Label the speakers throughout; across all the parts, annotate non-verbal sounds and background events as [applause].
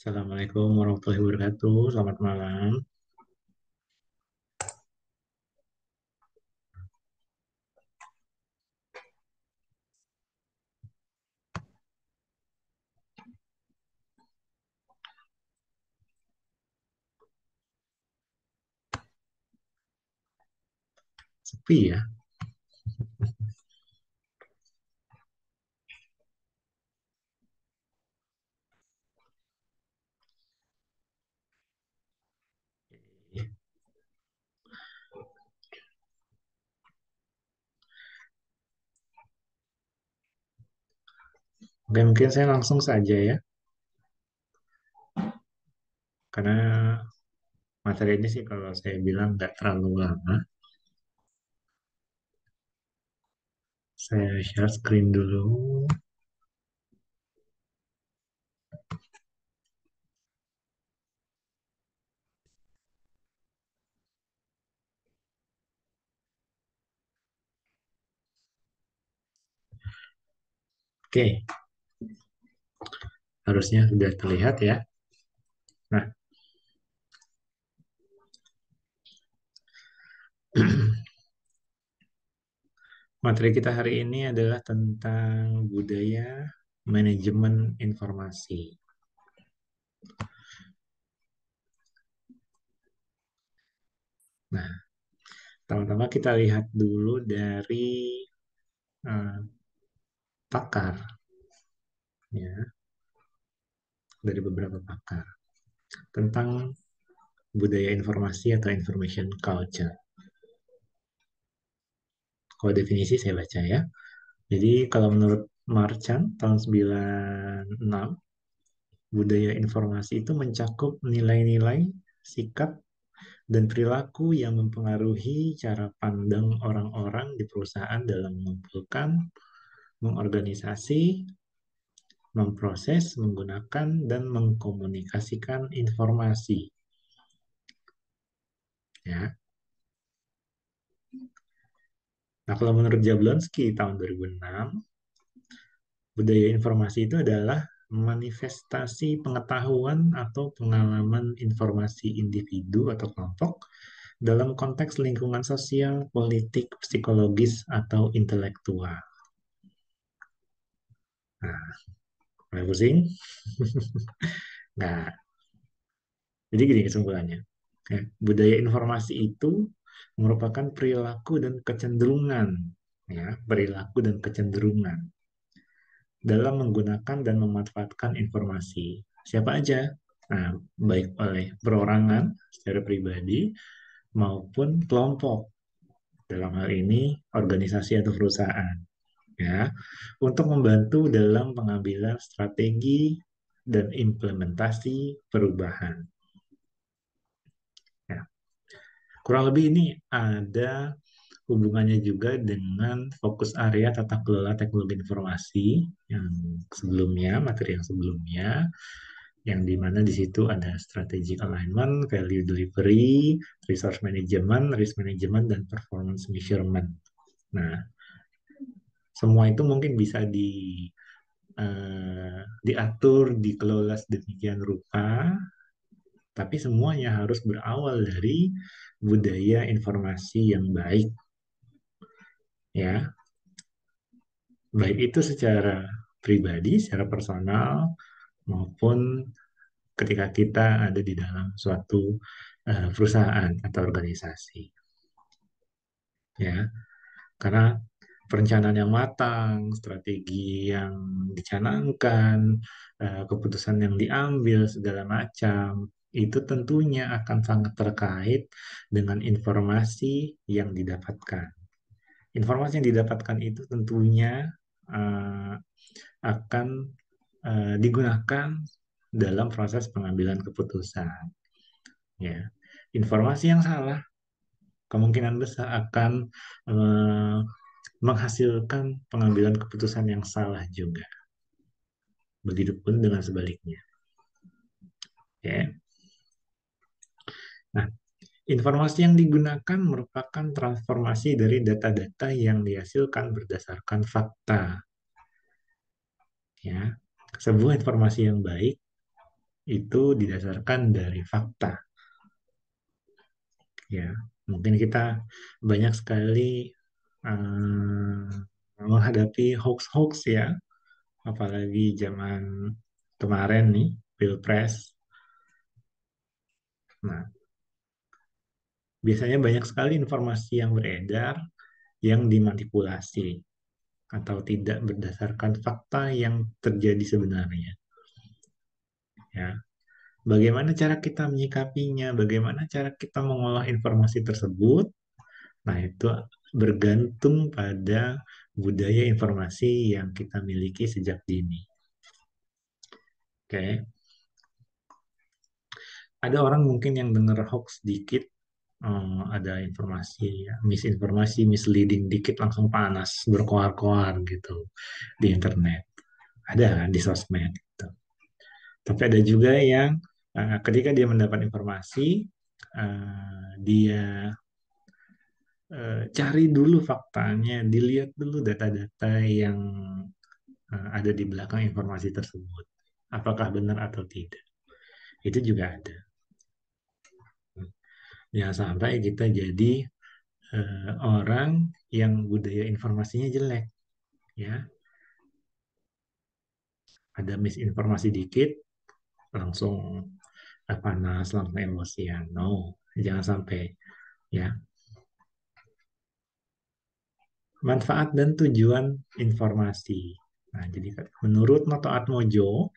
Speaker 1: Assalamualaikum warahmatullahi wabarakatuh. Selamat malam. Sepi ya.
Speaker 2: Oke, mungkin saya langsung saja ya. Karena materi ini sih kalau saya bilang nggak terlalu lama. Saya
Speaker 1: share screen dulu. Oke, okay harusnya sudah terlihat ya. Nah,
Speaker 2: [clears throat] materi kita hari ini adalah tentang budaya manajemen informasi. Nah, pertama-tama kita lihat dulu dari uh, pakar. Ya, dari beberapa pakar tentang budaya informasi atau information culture. Kalau definisi saya baca ya. Jadi kalau menurut Marchan tahun 96, budaya informasi itu mencakup nilai-nilai, sikap, dan perilaku yang mempengaruhi cara pandang orang-orang di perusahaan dalam mengumpulkan, mengorganisasi, memproses, menggunakan, dan mengkomunikasikan informasi. Ya. Nah, kalau menurut Jablonski tahun 2006, budaya informasi itu adalah manifestasi pengetahuan atau pengalaman informasi individu atau kelompok dalam konteks lingkungan sosial, politik, psikologis, atau intelektual. Nah, Mulai [laughs] pusing? Nggak. Jadi gini kesimpulannya. Ya, budaya informasi itu merupakan perilaku dan kecenderungan. Ya, perilaku dan kecenderungan dalam menggunakan dan memanfaatkan informasi. Siapa aja? Nah, baik oleh perorangan secara pribadi maupun kelompok. Dalam hal ini organisasi atau perusahaan ya, untuk membantu dalam pengambilan strategi dan implementasi perubahan. Ya. Kurang lebih ini ada hubungannya juga dengan fokus area tata kelola teknologi informasi yang sebelumnya, materi yang sebelumnya, yang dimana di situ ada strategic alignment, value delivery, resource management, risk management, dan performance measurement. Nah, semua itu mungkin bisa di uh, diatur, dikelola sedemikian rupa, tapi semuanya harus berawal dari budaya informasi yang baik. Ya. Baik itu secara pribadi, secara personal maupun ketika kita ada di dalam suatu uh, perusahaan atau organisasi. Ya. Karena perencanaan yang matang, strategi yang dicanangkan, eh, keputusan yang diambil, segala macam, itu tentunya akan sangat terkait dengan informasi yang didapatkan. Informasi yang didapatkan itu tentunya eh, akan eh, digunakan dalam proses pengambilan keputusan. Ya, informasi yang salah kemungkinan besar akan menghasilkan pengambilan keputusan yang salah juga. pun dengan sebaliknya. Oke. Nah, informasi yang digunakan merupakan transformasi dari data-data yang dihasilkan berdasarkan fakta. Ya, sebuah informasi yang baik itu didasarkan dari fakta. Ya, mungkin kita banyak sekali menghadapi hoax-hoax ya, apalagi zaman kemarin nih, pilpres. Nah, biasanya banyak sekali informasi yang beredar yang dimanipulasi atau tidak berdasarkan fakta yang terjadi sebenarnya. Ya. Bagaimana cara kita menyikapinya? Bagaimana cara kita mengolah informasi tersebut Nah, itu bergantung pada budaya informasi yang kita miliki sejak dini. Oke. Okay. Ada orang mungkin yang dengar hoax dikit, um, ada informasi, ya, misinformasi, misleading dikit langsung panas, berkoar-koar gitu di internet. Ada kan di sosmed. Gitu. Tapi ada juga yang uh, ketika dia mendapat informasi, uh, dia Eh, cari dulu faktanya, dilihat dulu data-data yang uh, ada di belakang informasi tersebut, apakah benar atau tidak. Itu juga ada. Jangan ya, sampai kita jadi uh, orang yang budaya informasinya jelek, ya. Ada misinformasi dikit, langsung panas, langsung ya, No, jangan sampai ya manfaat dan tujuan informasi. Nah, jadi menurut Noto Atmojo,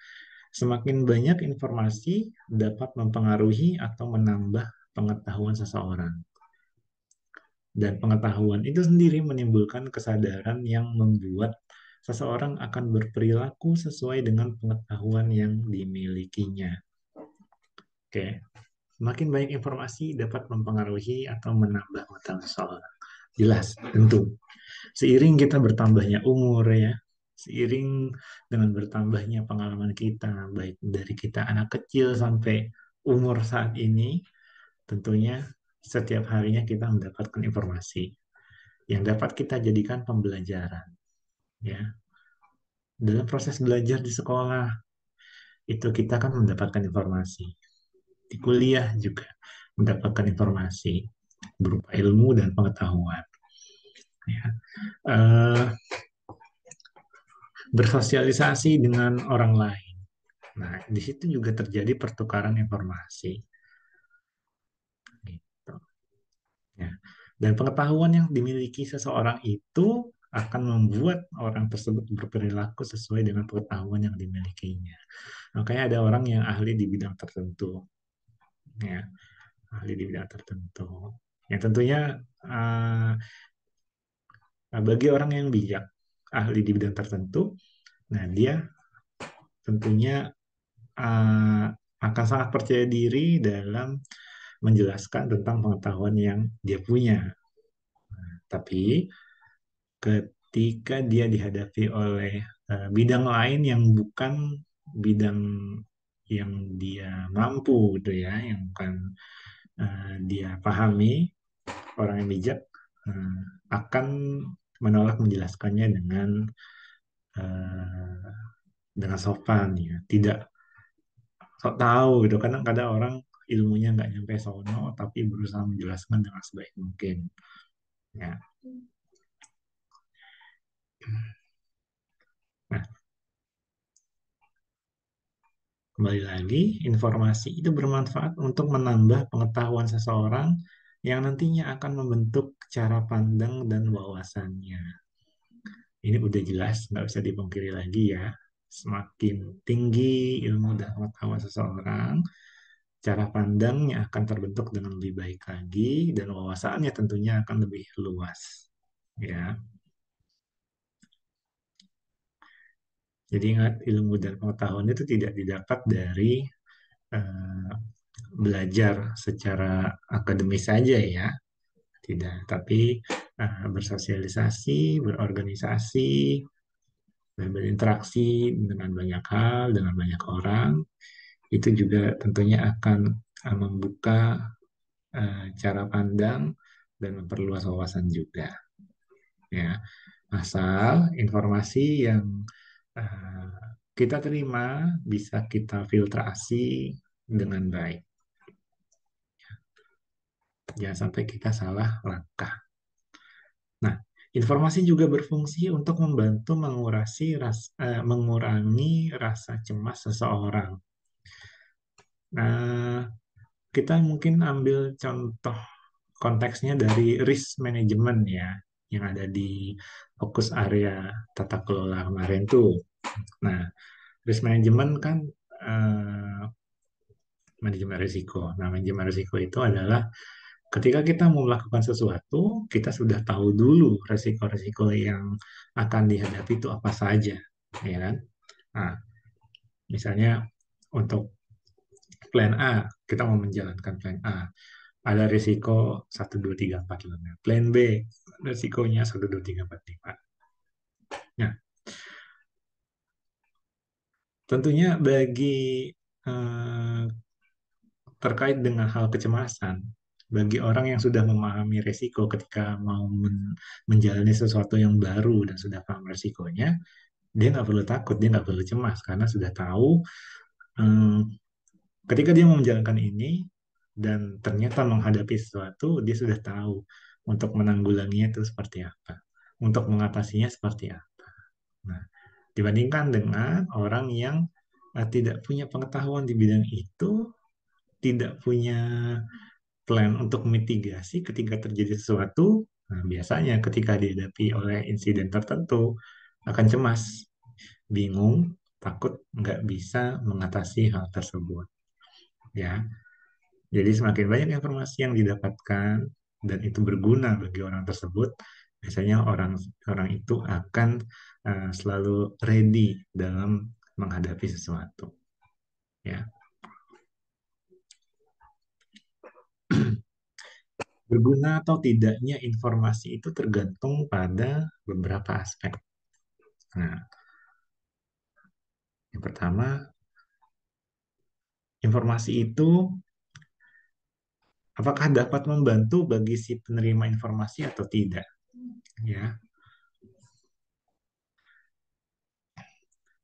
Speaker 2: semakin banyak informasi dapat mempengaruhi atau menambah pengetahuan seseorang. Dan pengetahuan itu sendiri menimbulkan kesadaran yang membuat seseorang akan berperilaku sesuai dengan pengetahuan yang dimilikinya. Oke, semakin banyak informasi dapat mempengaruhi atau menambah pengetahuan seseorang jelas tentu seiring kita bertambahnya umur ya seiring dengan bertambahnya pengalaman kita baik dari kita anak kecil sampai umur saat ini tentunya setiap harinya kita mendapatkan informasi yang dapat kita jadikan pembelajaran ya dalam proses belajar di sekolah itu kita kan mendapatkan informasi di kuliah juga mendapatkan informasi berupa ilmu dan pengetahuan. Ya. Uh, bersosialisasi dengan orang lain. Nah, di situ juga terjadi pertukaran informasi. Gitu. Ya. Dan pengetahuan yang dimiliki seseorang itu akan membuat orang tersebut berperilaku sesuai dengan pengetahuan yang dimilikinya. Makanya ada orang yang ahli di bidang tertentu, ya, ahli di bidang tertentu. Ya tentunya uh, bagi orang yang bijak, ahli di bidang tertentu, nah dia tentunya uh, akan sangat percaya diri dalam menjelaskan tentang pengetahuan yang dia punya. tapi ketika dia dihadapi oleh uh, bidang lain yang bukan bidang yang dia mampu gitu ya, yang bukan Eh, dia pahami orang yang bijak eh, akan menolak menjelaskannya dengan eh, dengan sopan ya tidak sok tahu gitu kadang kadang orang ilmunya nggak nyampe sono tapi berusaha menjelaskan dengan sebaik mungkin ya hmm. Kembali lagi, informasi itu bermanfaat untuk menambah pengetahuan seseorang yang nantinya akan membentuk cara pandang dan wawasannya. Ini udah jelas, nggak bisa dipungkiri lagi ya. Semakin tinggi ilmu dan pengetahuan seseorang, cara pandangnya akan terbentuk dengan lebih baik lagi, dan wawasannya tentunya akan lebih luas. Ya, Jadi ingat ilmu dan pengetahuan itu tidak didapat dari uh, belajar secara akademis saja ya, tidak. Tapi uh, bersosialisasi, berorganisasi, berinteraksi dengan banyak hal, dengan banyak orang, itu juga tentunya akan eh, membuka uh, cara pandang dan memperluas wawasan juga. Ya, asal informasi yang Nah, kita terima, bisa kita filtrasi dengan baik. Jangan sampai kita salah langkah. Nah, informasi juga berfungsi untuk membantu mengurasi ras, eh, mengurangi rasa cemas seseorang. Nah, kita mungkin ambil contoh konteksnya dari risk management ya yang ada di fokus area tata kelola kemarin tuh. Nah, risk management kan uh, manajemen risiko. Nah, manajemen risiko itu adalah ketika kita mau melakukan sesuatu, kita sudah tahu dulu risiko-risiko yang akan dihadapi itu apa saja, ya kan? Nah, misalnya untuk plan A, kita mau menjalankan plan A ada risiko 1, 2, 3, 4, 5. Plan B, risikonya 1, 2, 3, 4, 5. Nah, tentunya bagi eh, terkait dengan hal kecemasan, bagi orang yang sudah memahami resiko ketika mau men menjalani sesuatu yang baru dan sudah paham resikonya, dia nggak perlu takut, dia nggak perlu cemas karena sudah tahu eh, ketika dia mau menjalankan ini, dan ternyata menghadapi sesuatu dia sudah tahu untuk menanggulanginya itu seperti apa, untuk mengatasinya seperti apa. Nah, dibandingkan dengan orang yang eh, tidak punya pengetahuan di bidang itu, tidak punya plan untuk mitigasi ketika terjadi sesuatu, nah, biasanya ketika dihadapi oleh insiden tertentu akan cemas, bingung, takut nggak bisa mengatasi hal tersebut. Ya, jadi semakin banyak informasi yang didapatkan dan itu berguna bagi orang tersebut, biasanya orang orang itu akan uh, selalu ready dalam menghadapi sesuatu. Ya. [clears throat] Berguna atau tidaknya informasi itu tergantung pada beberapa aspek. Nah, yang pertama, informasi itu apakah dapat membantu bagi si penerima informasi atau tidak ya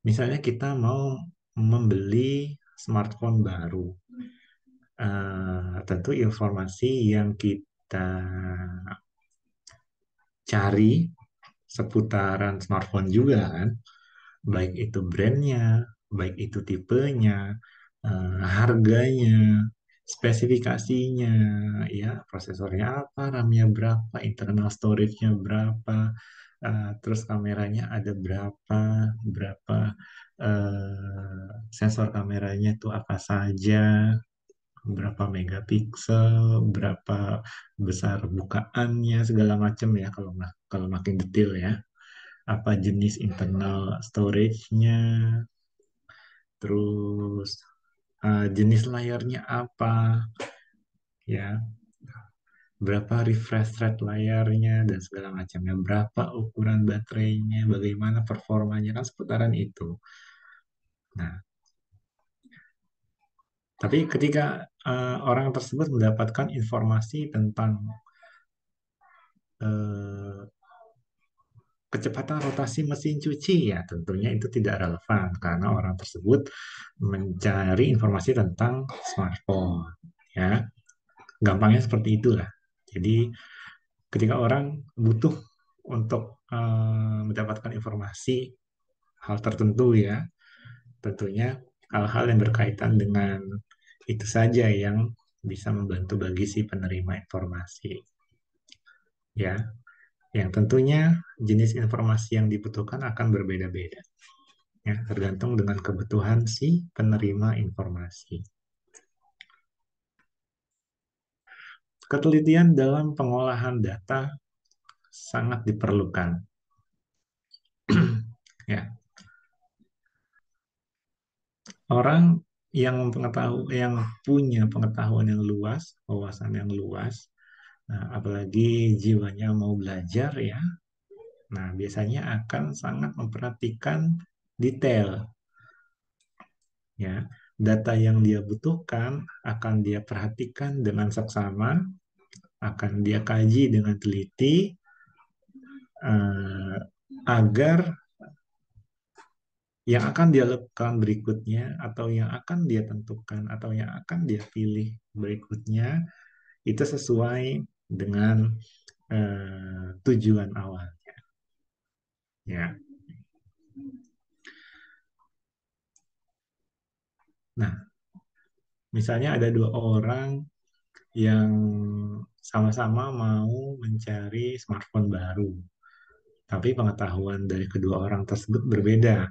Speaker 2: misalnya kita mau membeli smartphone baru uh, tentu informasi yang kita cari seputaran smartphone juga kan baik itu brandnya baik itu tipenya uh, harganya spesifikasinya, ya prosesornya apa, RAM-nya berapa, internal storage-nya berapa, uh, terus kameranya ada berapa, berapa uh, sensor kameranya itu apa saja, berapa megapiksel, berapa besar bukaannya, segala macam ya kalau kalau makin detail ya, apa jenis internal storage-nya, terus Eh, jenis layarnya apa, ya berapa refresh rate layarnya dan segala macamnya, berapa ukuran baterainya, bagaimana performanya kan seputaran itu. Nah, tapi ketika uh, orang tersebut mendapatkan informasi tentang uh, kecepatan rotasi mesin cuci ya tentunya itu tidak relevan karena orang tersebut mencari informasi tentang smartphone ya gampangnya seperti itulah jadi ketika orang butuh untuk uh, mendapatkan informasi hal tertentu ya tentunya hal-hal yang berkaitan dengan itu saja yang bisa membantu bagi si penerima informasi ya yang tentunya jenis informasi yang dibutuhkan akan berbeda-beda. Ya, tergantung dengan kebutuhan si penerima informasi. Ketelitian dalam pengolahan data sangat diperlukan. [clears throat] ya. Orang yang mengetahui yang punya pengetahuan yang luas, wawasan yang luas, Nah, apalagi jiwanya mau belajar ya. Nah, biasanya akan sangat memperhatikan detail. Ya, data yang dia butuhkan akan dia perhatikan dengan seksama, akan dia kaji dengan teliti eh, agar yang akan dia lakukan berikutnya atau yang akan dia tentukan atau yang akan dia pilih berikutnya itu sesuai dengan eh, tujuan awalnya. Ya. Nah, misalnya ada dua orang yang sama-sama mau mencari smartphone baru. Tapi pengetahuan dari kedua orang tersebut berbeda.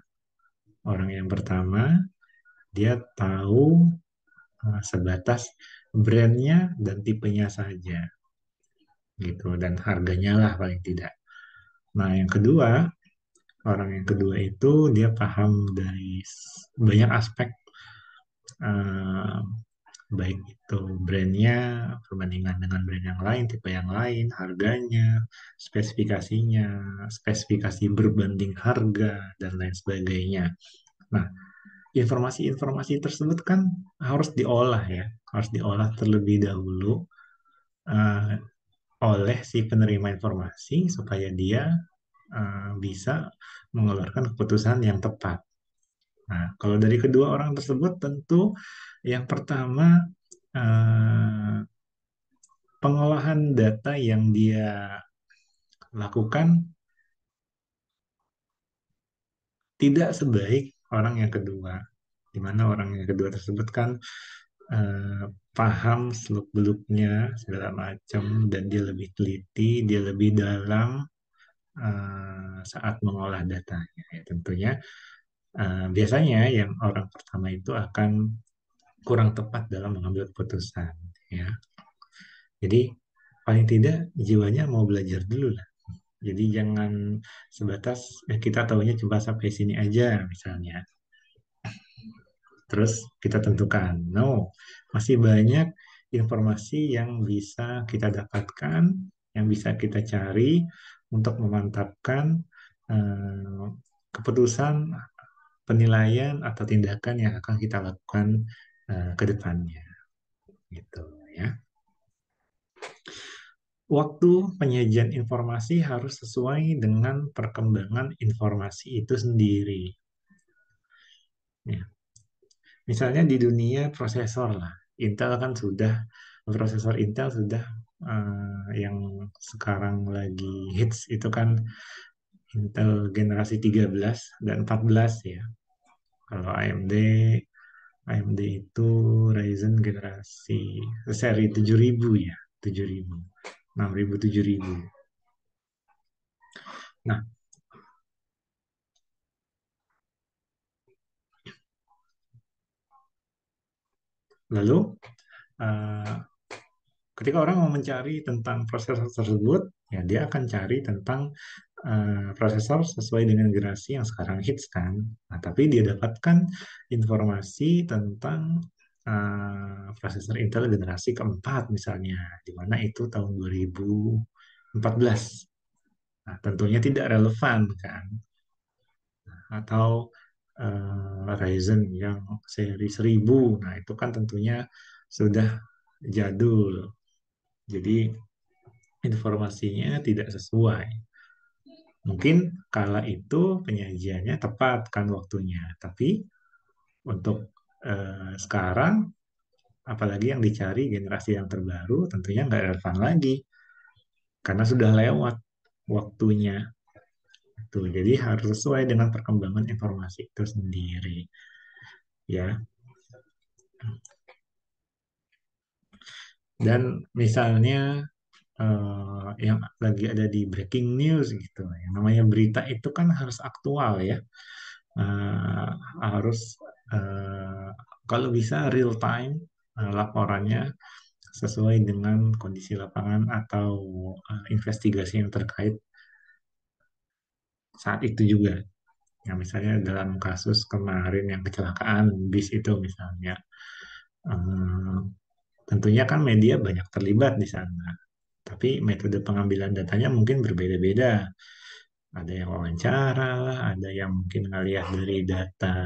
Speaker 2: Orang yang pertama, dia tahu eh, sebatas brandnya dan tipenya saja gitu dan harganya lah paling tidak. Nah yang kedua orang yang kedua itu dia paham dari banyak aspek eh, baik itu brandnya perbandingan dengan brand yang lain tipe yang lain harganya spesifikasinya spesifikasi berbanding harga dan lain sebagainya nah informasi-informasi tersebut kan harus diolah ya harus diolah terlebih dahulu uh, oleh si penerima informasi supaya dia uh, bisa mengeluarkan keputusan yang tepat. Nah, kalau dari kedua orang tersebut tentu yang pertama uh, pengolahan data yang dia lakukan tidak sebaik orang yang kedua. Di mana orang yang kedua tersebut kan uh, paham seluk beluknya segala macam dan dia lebih teliti, dia lebih dalam uh, saat mengolah datanya. Ya, tentunya uh, biasanya yang orang pertama itu akan kurang tepat dalam mengambil keputusan. Ya, jadi paling tidak jiwanya mau belajar dulu lah. Jadi jangan sebatas eh, kita tahunya cuma sampai sini aja misalnya terus kita tentukan. No, masih banyak informasi yang bisa kita dapatkan, yang bisa kita cari untuk memantapkan eh, keputusan penilaian atau tindakan yang akan kita lakukan eh, ke depannya. Gitu ya. Waktu penyajian informasi harus sesuai dengan perkembangan informasi itu sendiri. Ya, misalnya di dunia prosesor lah Intel kan sudah prosesor Intel sudah uh, yang sekarang lagi hits itu kan Intel generasi 13 dan 14 ya. Kalau AMD AMD itu Ryzen generasi seri 7000 ya, 7000. 6000 7000. Nah, Lalu uh, ketika orang mau mencari tentang prosesor tersebut, ya dia akan cari tentang uh, prosesor sesuai dengan generasi yang sekarang hits kan. Nah, tapi dia dapatkan informasi tentang uh, prosesor Intel generasi keempat misalnya, di mana itu tahun 2014. Nah, tentunya tidak relevan kan. Nah, atau Eh, Ryzen yang seri 1000. Nah, itu kan tentunya sudah jadul. Jadi informasinya tidak sesuai. Mungkin kala itu penyajiannya tepat kan waktunya, tapi untuk eh, sekarang apalagi yang dicari generasi yang terbaru tentunya nggak relevan lagi karena sudah lewat waktunya itu. Jadi harus sesuai dengan perkembangan informasi itu sendiri. Ya. Dan misalnya uh, yang lagi ada di breaking news gitu, yang namanya berita itu kan harus aktual ya, uh, harus uh, kalau bisa real time uh, laporannya sesuai dengan kondisi lapangan atau uh, investigasi yang terkait saat itu juga. Ya, misalnya dalam kasus kemarin yang kecelakaan bis itu misalnya, um, tentunya kan media banyak terlibat di sana. Tapi metode pengambilan datanya mungkin berbeda-beda. Ada yang wawancara lah, ada yang mungkin ngelihat dari data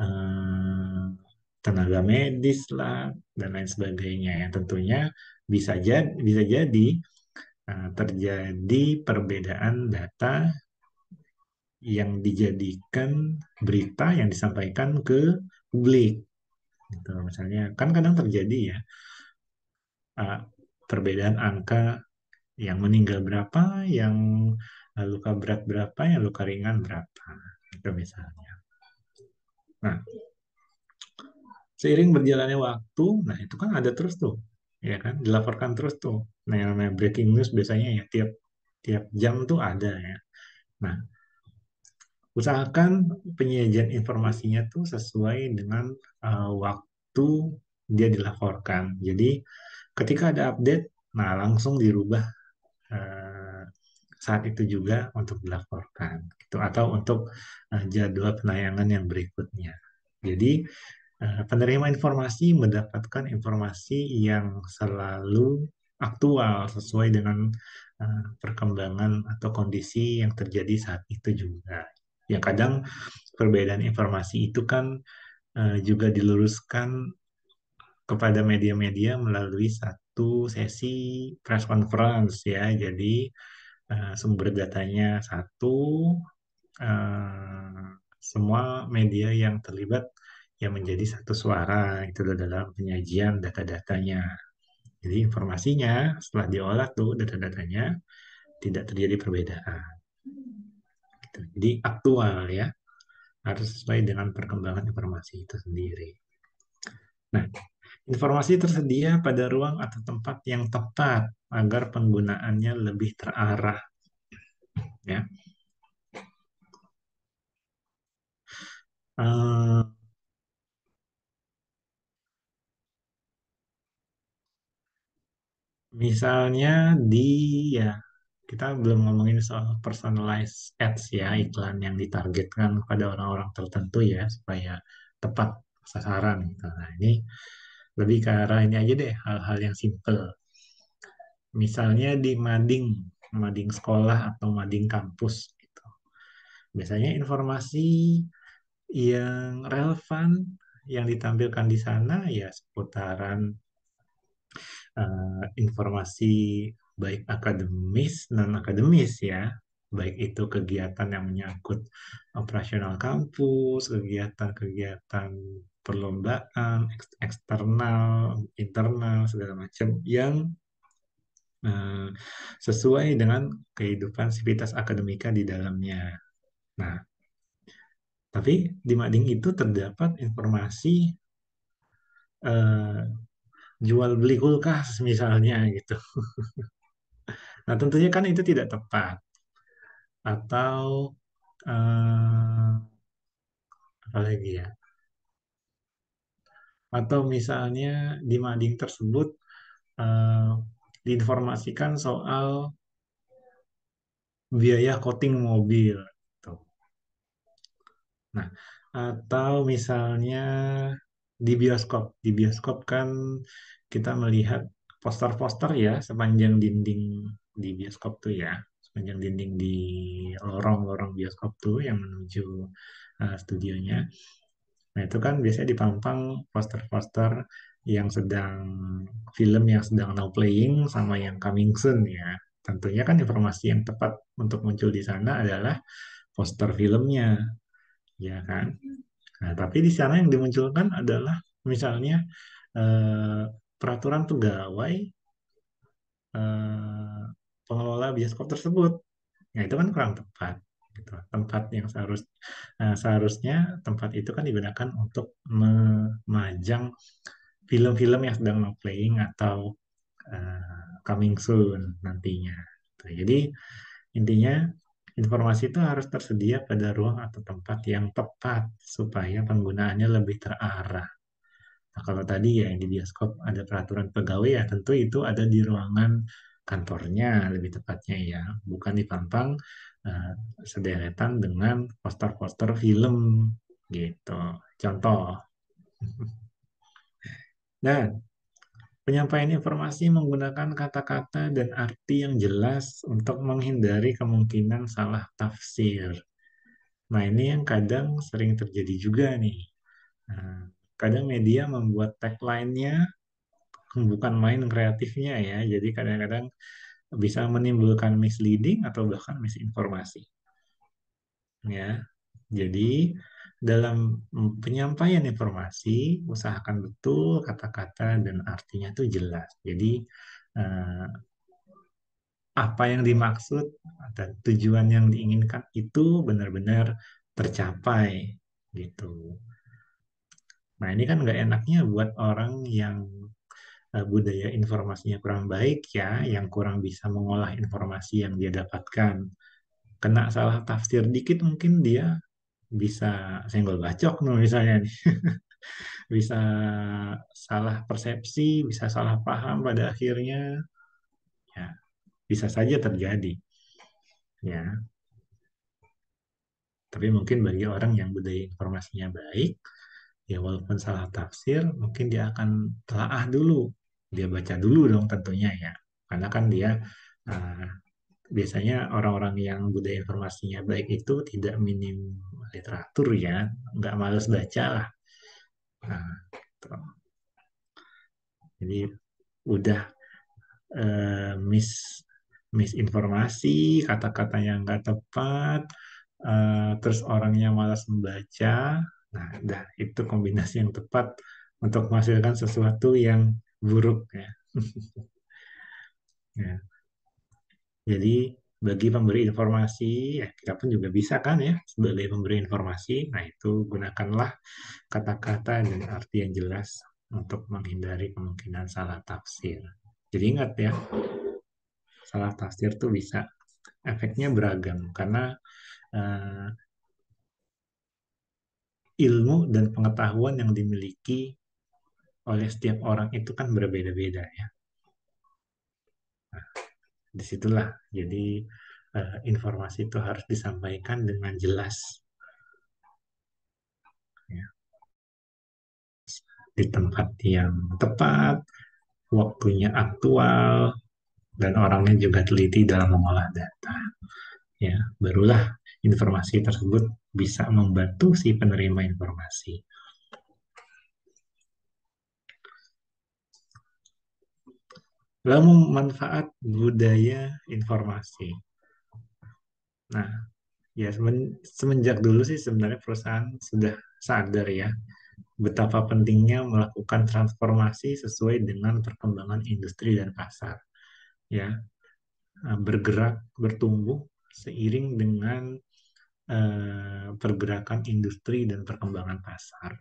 Speaker 2: um, tenaga medis lah dan lain sebagainya. Yang tentunya bisa jadi bisa jadi eh, terjadi perbedaan data yang dijadikan berita yang disampaikan ke publik. Gitu, misalnya, kan kadang terjadi ya uh, perbedaan angka yang meninggal berapa, yang e, luka berat berapa, yang luka ringan berapa, gitu misalnya. Nah, seiring berjalannya waktu, nah itu kan ada terus tuh, ya kan, dilaporkan terus tuh. Nah yang namanya breaking news biasanya ya tiap tiap jam tuh ada ya. Nah usahakan penyajian informasinya tuh sesuai dengan uh, waktu dia dilaporkan. Jadi ketika ada update, nah langsung dirubah uh, saat itu juga untuk dilaporkan, gitu atau untuk uh, jadwal penayangan yang berikutnya. Jadi uh, penerima informasi mendapatkan informasi yang selalu aktual sesuai dengan uh, perkembangan atau kondisi yang terjadi saat itu juga ya kadang perbedaan informasi itu kan uh, juga diluruskan kepada media-media melalui satu sesi press conference ya jadi uh, sumber datanya satu uh, semua media yang terlibat yang menjadi satu suara itu dalam penyajian data-datanya jadi informasinya setelah diolah tuh data-datanya tidak terjadi perbedaan gitu. Jadi aktual ya harus sesuai dengan perkembangan informasi itu sendiri. Nah, informasi tersedia pada ruang atau tempat yang tepat agar penggunaannya lebih terarah. Ya. Eh, misalnya di ya kita belum ngomongin soal personalized ads ya, iklan yang ditargetkan pada orang-orang tertentu ya, supaya tepat sasaran. Nah, ini lebih ke arah ini aja deh, hal-hal yang simple. Misalnya di mading, mading sekolah atau mading kampus. Gitu. Biasanya informasi yang relevan yang ditampilkan di sana ya seputaran uh, informasi baik akademis non akademis ya baik itu kegiatan yang menyangkut operasional kampus kegiatan-kegiatan perlombaan eksternal internal segala macam yang eh, sesuai dengan kehidupan sivitas akademika di dalamnya nah tapi di mading itu terdapat informasi eh, jual beli kulkas misalnya gitu [laughs] Nah, tentunya kan itu tidak tepat. Atau eh, apa lagi ya? Atau misalnya di mading tersebut eh, diinformasikan soal biaya coating mobil. Gitu. Nah, atau misalnya di bioskop, di bioskop kan kita melihat poster-poster ya sepanjang dinding di bioskop tuh ya sepanjang dinding di lorong-lorong bioskop tuh yang menuju uh, studionya nah itu kan biasanya dipampang poster-poster yang sedang film yang sedang now playing sama yang coming soon ya tentunya kan informasi yang tepat untuk muncul di sana adalah poster filmnya ya kan nah tapi di sana yang dimunculkan adalah misalnya eh, peraturan pegawai eh, pengelola bioskop tersebut. ya itu kan kurang tepat. Gitu. Tempat yang seharus, eh, seharusnya tempat itu kan digunakan untuk memajang film-film yang sedang mau playing atau uh, coming soon nantinya. Gitu. Jadi intinya informasi itu harus tersedia pada ruang atau tempat yang tepat supaya penggunaannya lebih terarah. Nah, kalau tadi ya yang di bioskop ada peraturan pegawai ya tentu itu ada di ruangan kantornya lebih tepatnya ya, bukan ditantang uh, eh, sederetan dengan poster-poster film gitu. Contoh. Dan [laughs] nah, penyampaian informasi menggunakan kata-kata dan arti yang jelas untuk menghindari kemungkinan salah tafsir. Nah, ini yang kadang sering terjadi juga nih. Nah, kadang media membuat tagline-nya Hmm, bukan main kreatifnya ya. Jadi kadang-kadang bisa menimbulkan misleading atau bahkan misinformasi. Ya. Jadi dalam penyampaian informasi usahakan betul kata-kata dan artinya itu jelas. Jadi eh, apa yang dimaksud dan tujuan yang diinginkan itu benar-benar tercapai gitu. Nah ini kan nggak enaknya buat orang yang Eh, budaya informasinya kurang baik ya, yang kurang bisa mengolah informasi yang dia dapatkan. Kena salah tafsir dikit mungkin dia bisa senggol bacok no misalnya nih. [laughs] bisa salah persepsi, bisa salah paham pada akhirnya. Ya, bisa saja terjadi. Ya. Tapi mungkin bagi orang yang budaya informasinya baik, ya walaupun salah tafsir, mungkin dia akan telaah dulu dia baca dulu dong tentunya ya karena kan dia uh, biasanya orang-orang yang budaya informasinya baik itu tidak minim literatur ya nggak males baca lah nah, gitu. jadi udah uh, mis misinformasi kata-kata yang nggak tepat uh, terus orangnya malas membaca nah dah itu kombinasi yang tepat untuk menghasilkan sesuatu yang buruk ya. [laughs] ya. Jadi bagi pemberi informasi, ya kita pun juga bisa kan ya sebagai pemberi informasi. Nah itu gunakanlah kata-kata dan arti yang jelas untuk menghindari kemungkinan salah tafsir. Jadi ingat ya, salah tafsir tuh bisa efeknya beragam karena uh, ilmu dan pengetahuan yang dimiliki oleh setiap orang itu kan berbeda-beda ya. Nah, disitulah jadi eh, informasi itu harus disampaikan dengan jelas
Speaker 1: ya. di tempat
Speaker 2: yang tepat, waktunya aktual, dan orangnya juga teliti dalam mengolah data. Ya, barulah informasi tersebut bisa membantu si penerima informasi. lalu manfaat budaya informasi. Nah, ya semen, semenjak dulu sih sebenarnya perusahaan sudah sadar ya betapa pentingnya melakukan transformasi sesuai dengan perkembangan industri dan pasar. Ya, eh, bergerak, bertumbuh seiring dengan eh, pergerakan industri dan perkembangan pasar.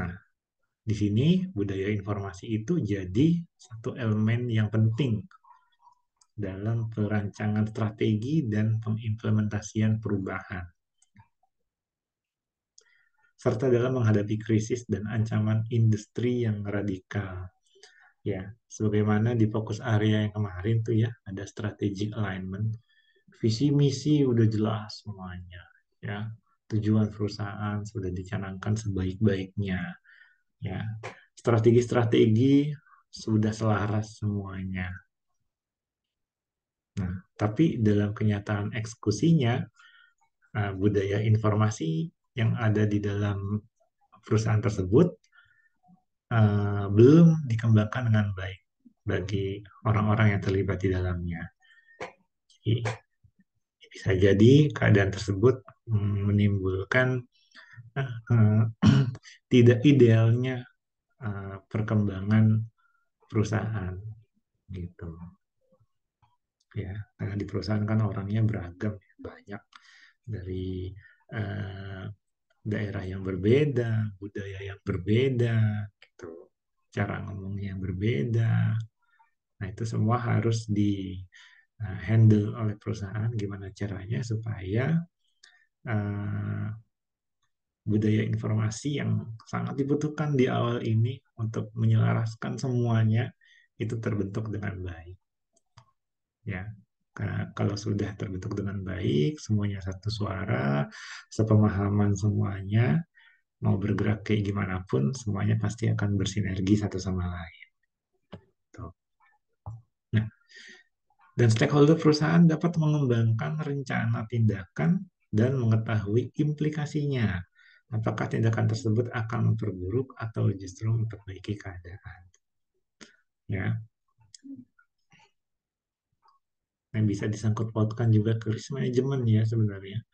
Speaker 2: Nah, di sini budaya informasi itu jadi satu elemen yang penting dalam perancangan strategi dan pengimplementasian perubahan serta dalam menghadapi krisis dan ancaman industri yang radikal. Ya, sebagaimana di fokus area yang kemarin tuh ya, ada strategic alignment, visi misi udah jelas semuanya, ya. Tujuan perusahaan sudah dicanangkan sebaik-baiknya ya strategi-strategi sudah selaras semuanya. Nah, tapi dalam kenyataan eksekusinya eh, budaya informasi yang ada di dalam perusahaan tersebut eh, belum dikembangkan dengan baik bagi orang-orang yang terlibat di dalamnya. Jadi, bisa jadi keadaan tersebut menimbulkan Eh, [clears throat] tidak idealnya eh, perkembangan perusahaan gitu ya karena di perusahaan kan orangnya beragam ya, banyak dari eh, daerah yang berbeda budaya yang berbeda gitu cara ngomongnya yang berbeda nah itu semua harus di eh, handle oleh perusahaan gimana caranya supaya eh, budaya informasi yang sangat dibutuhkan di awal ini untuk menyelaraskan semuanya itu terbentuk dengan baik. Ya, karena kalau sudah terbentuk dengan baik, semuanya satu suara, sepemahaman semuanya, mau bergerak kayak gimana pun, semuanya pasti akan bersinergi satu sama lain. Tuh. Nah, dan stakeholder perusahaan dapat mengembangkan rencana tindakan dan mengetahui implikasinya apakah tindakan tersebut akan memperburuk atau justru memperbaiki keadaan. Ya. yang bisa disangkut pautkan juga ke risk management ya sebenarnya.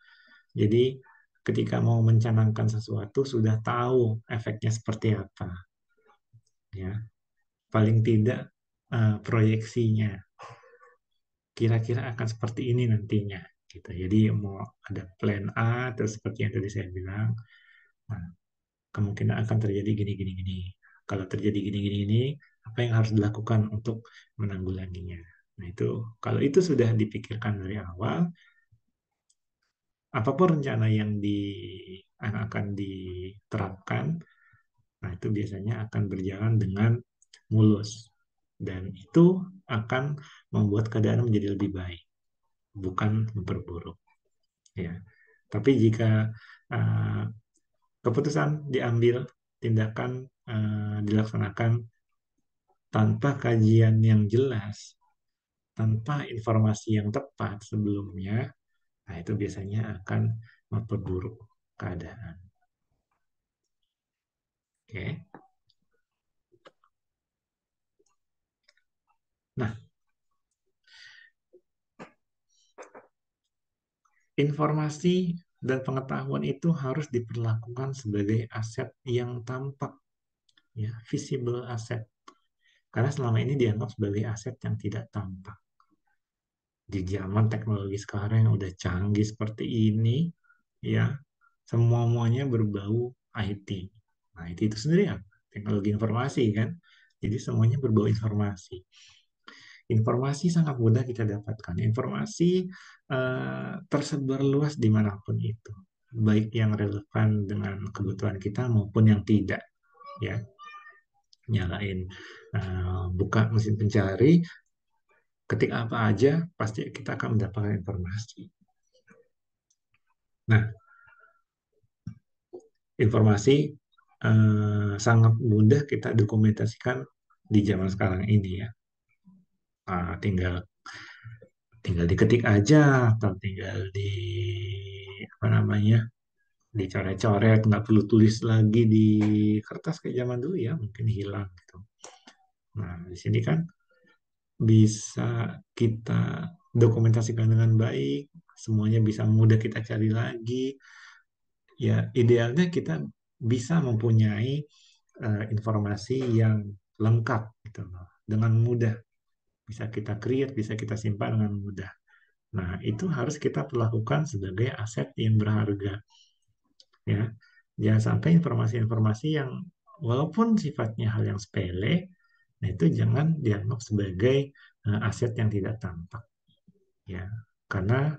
Speaker 2: Jadi ketika mau mencanangkan sesuatu sudah tahu efeknya seperti apa. Ya. Paling tidak uh, proyeksinya kira-kira akan seperti ini nantinya gitu. Jadi mau ada plan A terus seperti yang tadi saya bilang, kemungkinan akan terjadi gini gini gini. Kalau terjadi gini gini gini, apa yang harus dilakukan untuk menanggulanginya? Nah itu kalau itu sudah dipikirkan dari awal, apapun rencana yang di akan diterapkan, nah itu biasanya akan berjalan dengan mulus dan itu akan membuat keadaan menjadi lebih baik, bukan memperburuk. Ya, tapi jika uh, keputusan diambil, tindakan uh, dilaksanakan tanpa kajian yang jelas, tanpa informasi yang tepat sebelumnya, nah itu biasanya akan memperburuk keadaan. Oke. Okay. Nah, informasi dan pengetahuan itu harus diperlakukan sebagai aset yang tampak, ya, visible aset. Karena selama ini dianggap sebagai aset yang tidak tampak. Di zaman teknologi sekarang yang udah canggih seperti ini, ya, semua-muanya berbau IT. Nah, IT itu sendiri ya, teknologi informasi kan. Jadi semuanya berbau informasi. Informasi sangat mudah kita dapatkan. Informasi uh, tersebar luas dimanapun itu, baik yang relevan dengan kebutuhan kita maupun yang tidak. Ya, nyalain uh, buka mesin pencari, ketik apa aja, pasti kita akan mendapatkan informasi. Nah, informasi eh, sangat mudah kita dokumentasikan di zaman sekarang ini ya uh, tinggal tinggal diketik aja atau tinggal di apa namanya dicoret-coret nggak perlu tulis lagi di kertas kayak zaman dulu ya mungkin hilang gitu nah di sini kan bisa kita dokumentasikan dengan baik semuanya bisa mudah kita cari lagi ya idealnya kita bisa mempunyai uh, informasi yang lengkap gitu dengan mudah bisa kita create, bisa kita simpan dengan mudah. Nah, itu harus kita perlakukan sebagai aset yang berharga. Ya. Jangan sampai informasi-informasi yang walaupun sifatnya hal yang sepele, nah itu jangan dianggap sebagai eh, aset yang tidak tampak. Ya, karena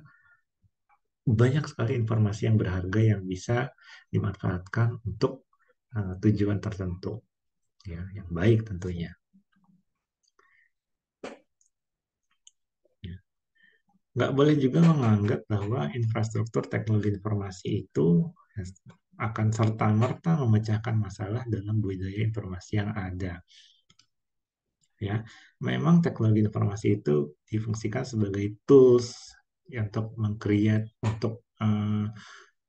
Speaker 2: banyak sekali informasi yang berharga yang bisa dimanfaatkan untuk eh, tujuan tertentu ya yang baik tentunya nggak boleh juga menganggap bahwa infrastruktur teknologi informasi itu akan serta-merta memecahkan masalah dalam budaya informasi yang ada. Ya, memang teknologi informasi itu difungsikan sebagai tools ya untuk mengkreat, untuk uh,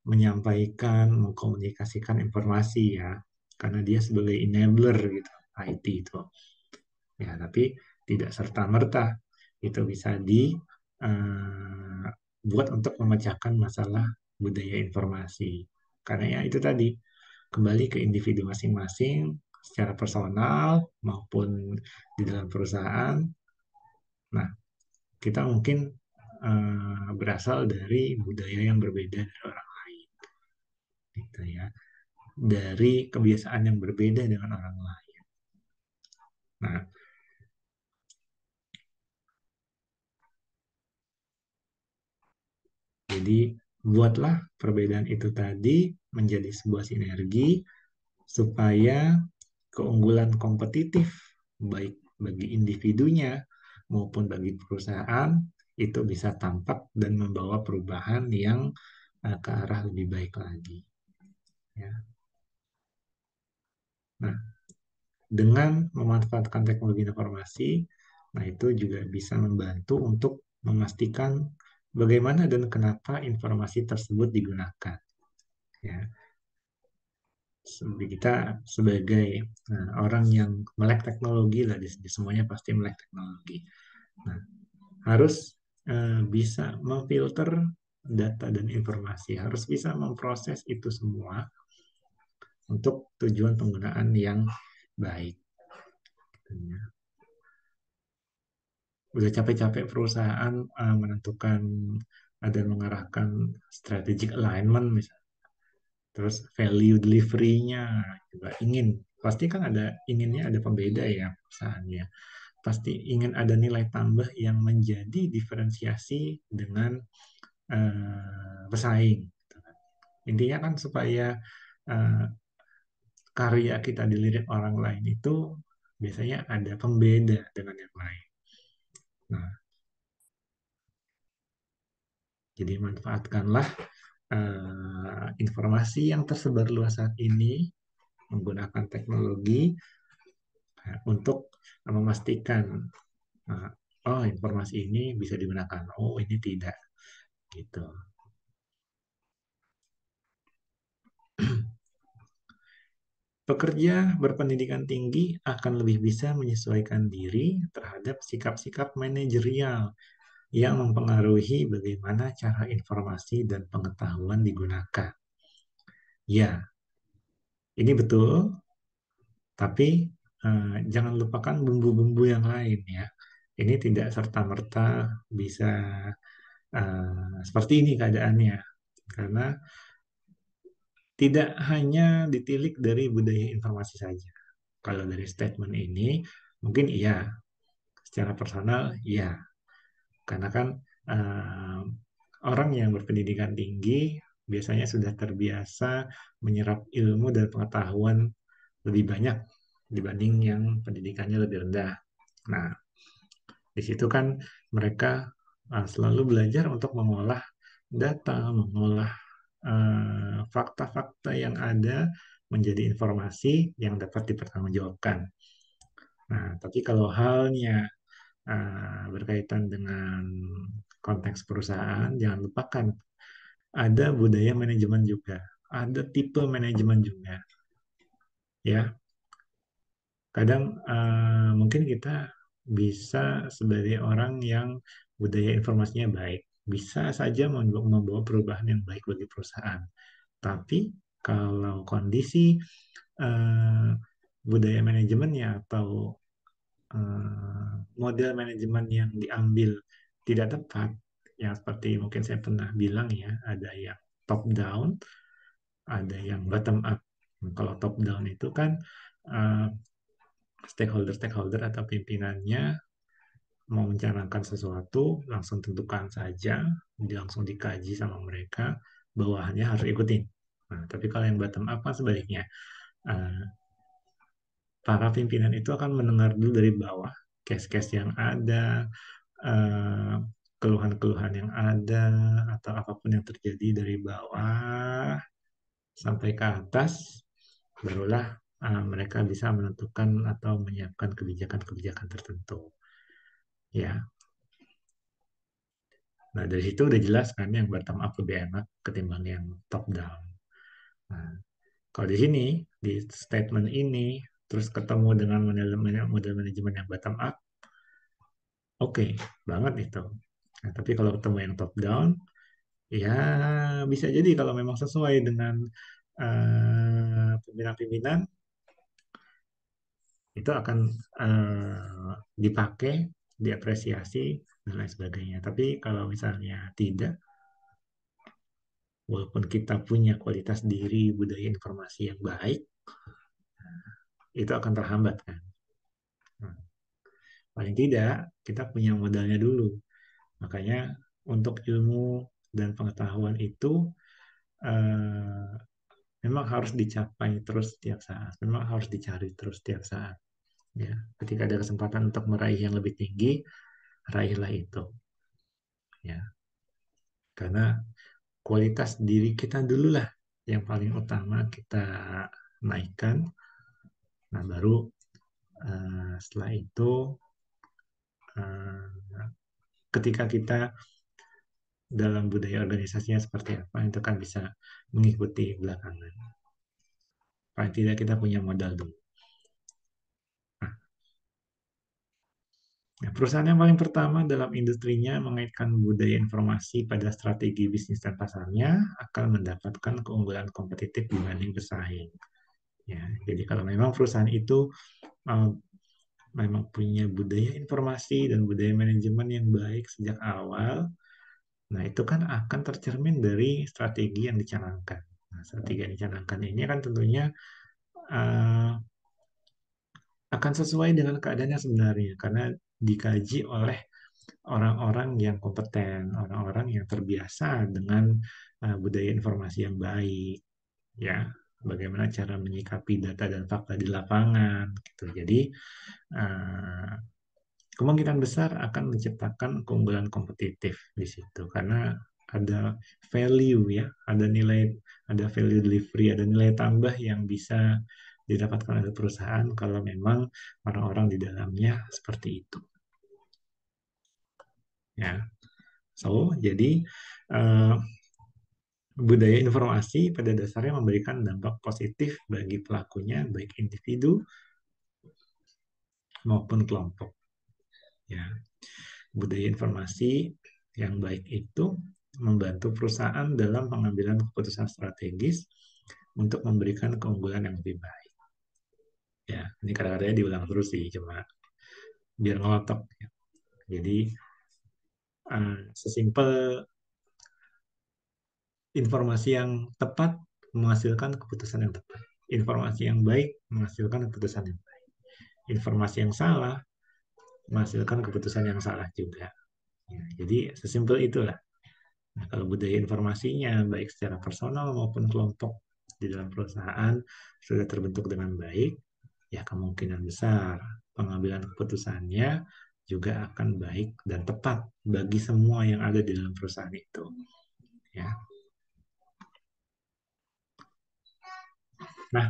Speaker 2: menyampaikan, mengkomunikasikan informasi ya, karena dia sebagai enabler gitu, IT itu. Ya, tapi tidak serta merta itu bisa di Eh, buat untuk memecahkan masalah budaya informasi. Karena ya itu tadi kembali ke individu masing-masing secara personal maupun di dalam perusahaan. Nah, kita mungkin uh, berasal dari budaya yang berbeda dari orang lain, gitu ya, dari kebiasaan yang berbeda dengan orang lain. Nah, Jadi buatlah perbedaan itu tadi menjadi sebuah sinergi supaya keunggulan kompetitif baik bagi individunya maupun bagi perusahaan itu bisa tampak dan membawa perubahan yang eh, ke arah lebih baik lagi. Ya. Nah, dengan memanfaatkan teknologi informasi, nah itu juga bisa membantu untuk memastikan bagaimana dan kenapa informasi tersebut digunakan. Ya. kita sebagai nah, orang yang melek teknologi lah di, sini semuanya pasti melek teknologi. Nah, harus eh, bisa memfilter data dan informasi, harus bisa memproses itu semua untuk tujuan penggunaan yang baik. Gitu ya udah capek-capek perusahaan uh, menentukan uh, dan mengarahkan strategic alignment misalnya terus value delivery-nya juga ingin pasti kan ada inginnya ada pembeda ya perusahaannya pasti ingin ada nilai tambah yang menjadi diferensiasi dengan uh, pesaing gitu kan. intinya kan supaya uh, karya kita dilirik orang lain itu biasanya ada pembeda dengan yang lain Nah, jadi manfaatkanlah uh, informasi yang tersebar luas saat ini menggunakan teknologi uh, untuk memastikan uh, oh informasi ini bisa digunakan, oh ini tidak gitu. Pekerja berpendidikan tinggi akan lebih bisa menyesuaikan diri terhadap sikap-sikap manajerial yang mempengaruhi bagaimana cara informasi dan pengetahuan digunakan. Ya, ini betul, tapi eh, jangan lupakan bumbu-bumbu yang lain ya. Ini tidak serta-merta bisa eh, seperti ini keadaannya, karena tidak hanya ditilik dari budaya informasi saja. Kalau dari statement ini, mungkin iya. Secara personal, iya. Karena kan uh, orang yang berpendidikan tinggi biasanya sudah terbiasa menyerap ilmu dan pengetahuan lebih banyak dibanding yang pendidikannya lebih rendah. Nah, di situ kan mereka eh, selalu belajar untuk mengolah data, mengolah Eh, fakta-fakta yang ada menjadi informasi yang dapat dipertanggungjawabkan. Nah, tapi kalau halnya uh, berkaitan dengan konteks perusahaan, jangan lupakan ada budaya manajemen juga, ada tipe manajemen juga. Ya, kadang uh, mungkin kita bisa sebagai orang yang budaya informasinya baik, bisa saja membawa perubahan yang baik bagi perusahaan. Tapi kalau kondisi uh, budaya manajemennya atau uh, model manajemen yang diambil tidak tepat, yang seperti mungkin saya pernah bilang ya, ada yang top down, ada yang bottom up. Nah, kalau top down itu kan uh, stakeholder-stakeholder atau pimpinannya mau mencanangkan sesuatu langsung tentukan saja langsung dikaji sama mereka bawahannya harus ikutin nah, tapi kalau yang bottom up sebaliknya eh, para pimpinan itu akan mendengar dulu dari bawah case-case yang ada eh, keluhan-keluhan yang ada atau apapun yang terjadi dari bawah sampai ke atas barulah eh, mereka bisa menentukan atau menyiapkan kebijakan-kebijakan tertentu ya nah dari situ udah jelas kan yang bottom up lebih enak ketimbang yang top down nah, kalau di sini di statement ini terus ketemu dengan model model manajemen yang bottom up oke okay, banget itu nah, tapi kalau ketemu yang top down ya bisa jadi kalau memang sesuai dengan eh, pimpinan-pimpinan uh, itu akan uh, dipakai diapresiasi dan lain sebagainya. Tapi kalau misalnya tidak, walaupun kita punya kualitas diri budaya informasi yang baik, itu akan terhambat kan. Nah, paling tidak kita punya modalnya dulu. Makanya untuk ilmu dan pengetahuan itu eh, memang harus dicapai terus setiap saat, memang harus dicari terus setiap saat. Ya, ketika ada kesempatan untuk meraih yang lebih tinggi, raihlah itu. Ya, karena kualitas diri kita dululah yang paling utama kita naikkan. Nah, baru uh, setelah itu uh, ketika kita dalam budaya organisasinya seperti apa itu kan bisa mengikuti belakangan. Paling tidak kita punya modal dulu. Ya, perusahaan yang paling pertama dalam industrinya mengaitkan budaya informasi pada strategi bisnis dan pasarnya akan mendapatkan keunggulan kompetitif dibanding bersaing. Ya, jadi kalau memang perusahaan itu uh, memang punya budaya informasi dan budaya manajemen yang baik sejak awal, nah itu kan akan tercermin dari strategi yang dicanangkan. Nah, strategi yang dicanangkan ini kan tentunya uh, akan sesuai dengan keadaan yang sebenarnya karena dikaji oleh orang-orang yang kompeten, orang-orang yang terbiasa dengan uh, budaya informasi yang baik, ya. Bagaimana cara menyikapi data dan fakta di lapangan, gitu. Jadi uh, kemungkinan besar akan menciptakan keunggulan kompetitif di situ karena ada value ya, ada nilai, ada value delivery, ada nilai tambah yang bisa didapatkan oleh perusahaan kalau memang orang-orang di dalamnya seperti itu. Ya. So, jadi uh, budaya informasi pada dasarnya memberikan dampak positif bagi pelakunya, baik individu maupun kelompok. Ya. Budaya informasi yang baik itu membantu perusahaan dalam pengambilan keputusan strategis untuk memberikan keunggulan yang lebih baik. Ya, ini kadang-kadang diulang terus sih, cuma biar ngelotok. Jadi uh, sesimpel informasi yang tepat menghasilkan keputusan yang tepat informasi yang baik menghasilkan keputusan yang baik informasi yang salah menghasilkan keputusan yang salah juga ya, jadi sesimpel itulah nah, kalau budaya informasinya baik secara personal maupun kelompok di dalam perusahaan sudah terbentuk dengan baik ya kemungkinan besar pengambilan keputusannya juga akan baik dan tepat bagi semua yang ada di dalam perusahaan itu. Ya. Nah,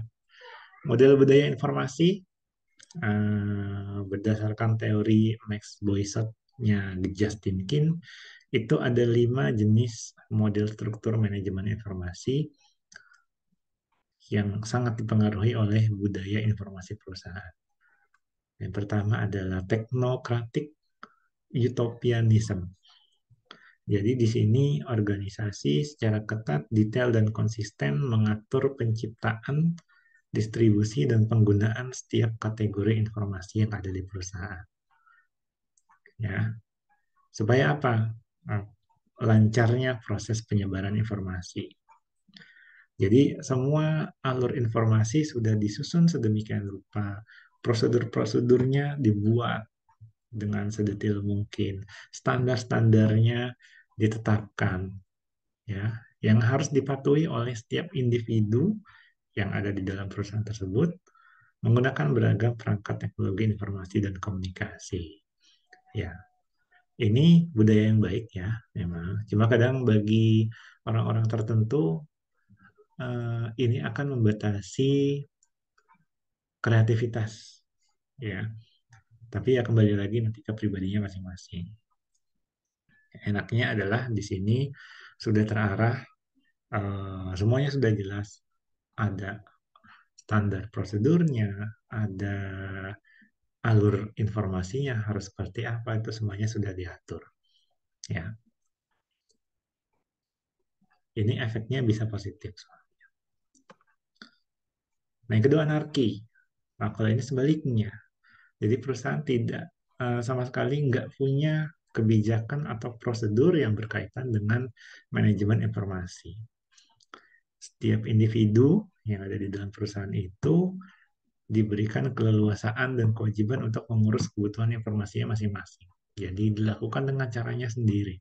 Speaker 2: model budaya informasi eh, berdasarkan teori Max Boycott-nya Justin Kin, itu ada lima jenis model struktur manajemen informasi yang sangat dipengaruhi oleh budaya informasi perusahaan. Yang pertama adalah teknokratik utopianism. Jadi di sini organisasi secara ketat, detail, dan konsisten mengatur penciptaan, distribusi, dan penggunaan setiap kategori informasi yang ada di perusahaan. Ya, supaya apa? Nah, lancarnya proses penyebaran informasi. Jadi semua alur informasi sudah disusun sedemikian rupa, prosedur-prosedurnya dibuat dengan sedetail mungkin, standar-standarnya ditetapkan, ya, yang harus dipatuhi oleh setiap individu yang ada di dalam perusahaan tersebut menggunakan beragam perangkat teknologi informasi dan komunikasi. Ya, ini budaya yang baik ya, memang. Cuma kadang bagi orang-orang tertentu eh, ini akan membatasi kreativitas ya tapi ya kembali lagi nanti ke pribadinya masing-masing enaknya adalah di sini sudah terarah uh, semuanya sudah jelas ada standar prosedurnya ada alur informasinya harus seperti apa itu semuanya sudah diatur ya ini efeknya bisa positif soalnya. Nah, yang kedua anarki. Nah, kalau ini sebaliknya. Jadi perusahaan tidak eh, sama sekali nggak punya kebijakan atau prosedur yang berkaitan dengan manajemen informasi. Setiap individu yang ada di dalam perusahaan itu diberikan keleluasaan dan kewajiban untuk mengurus kebutuhan informasinya masing-masing. Jadi dilakukan dengan caranya sendiri,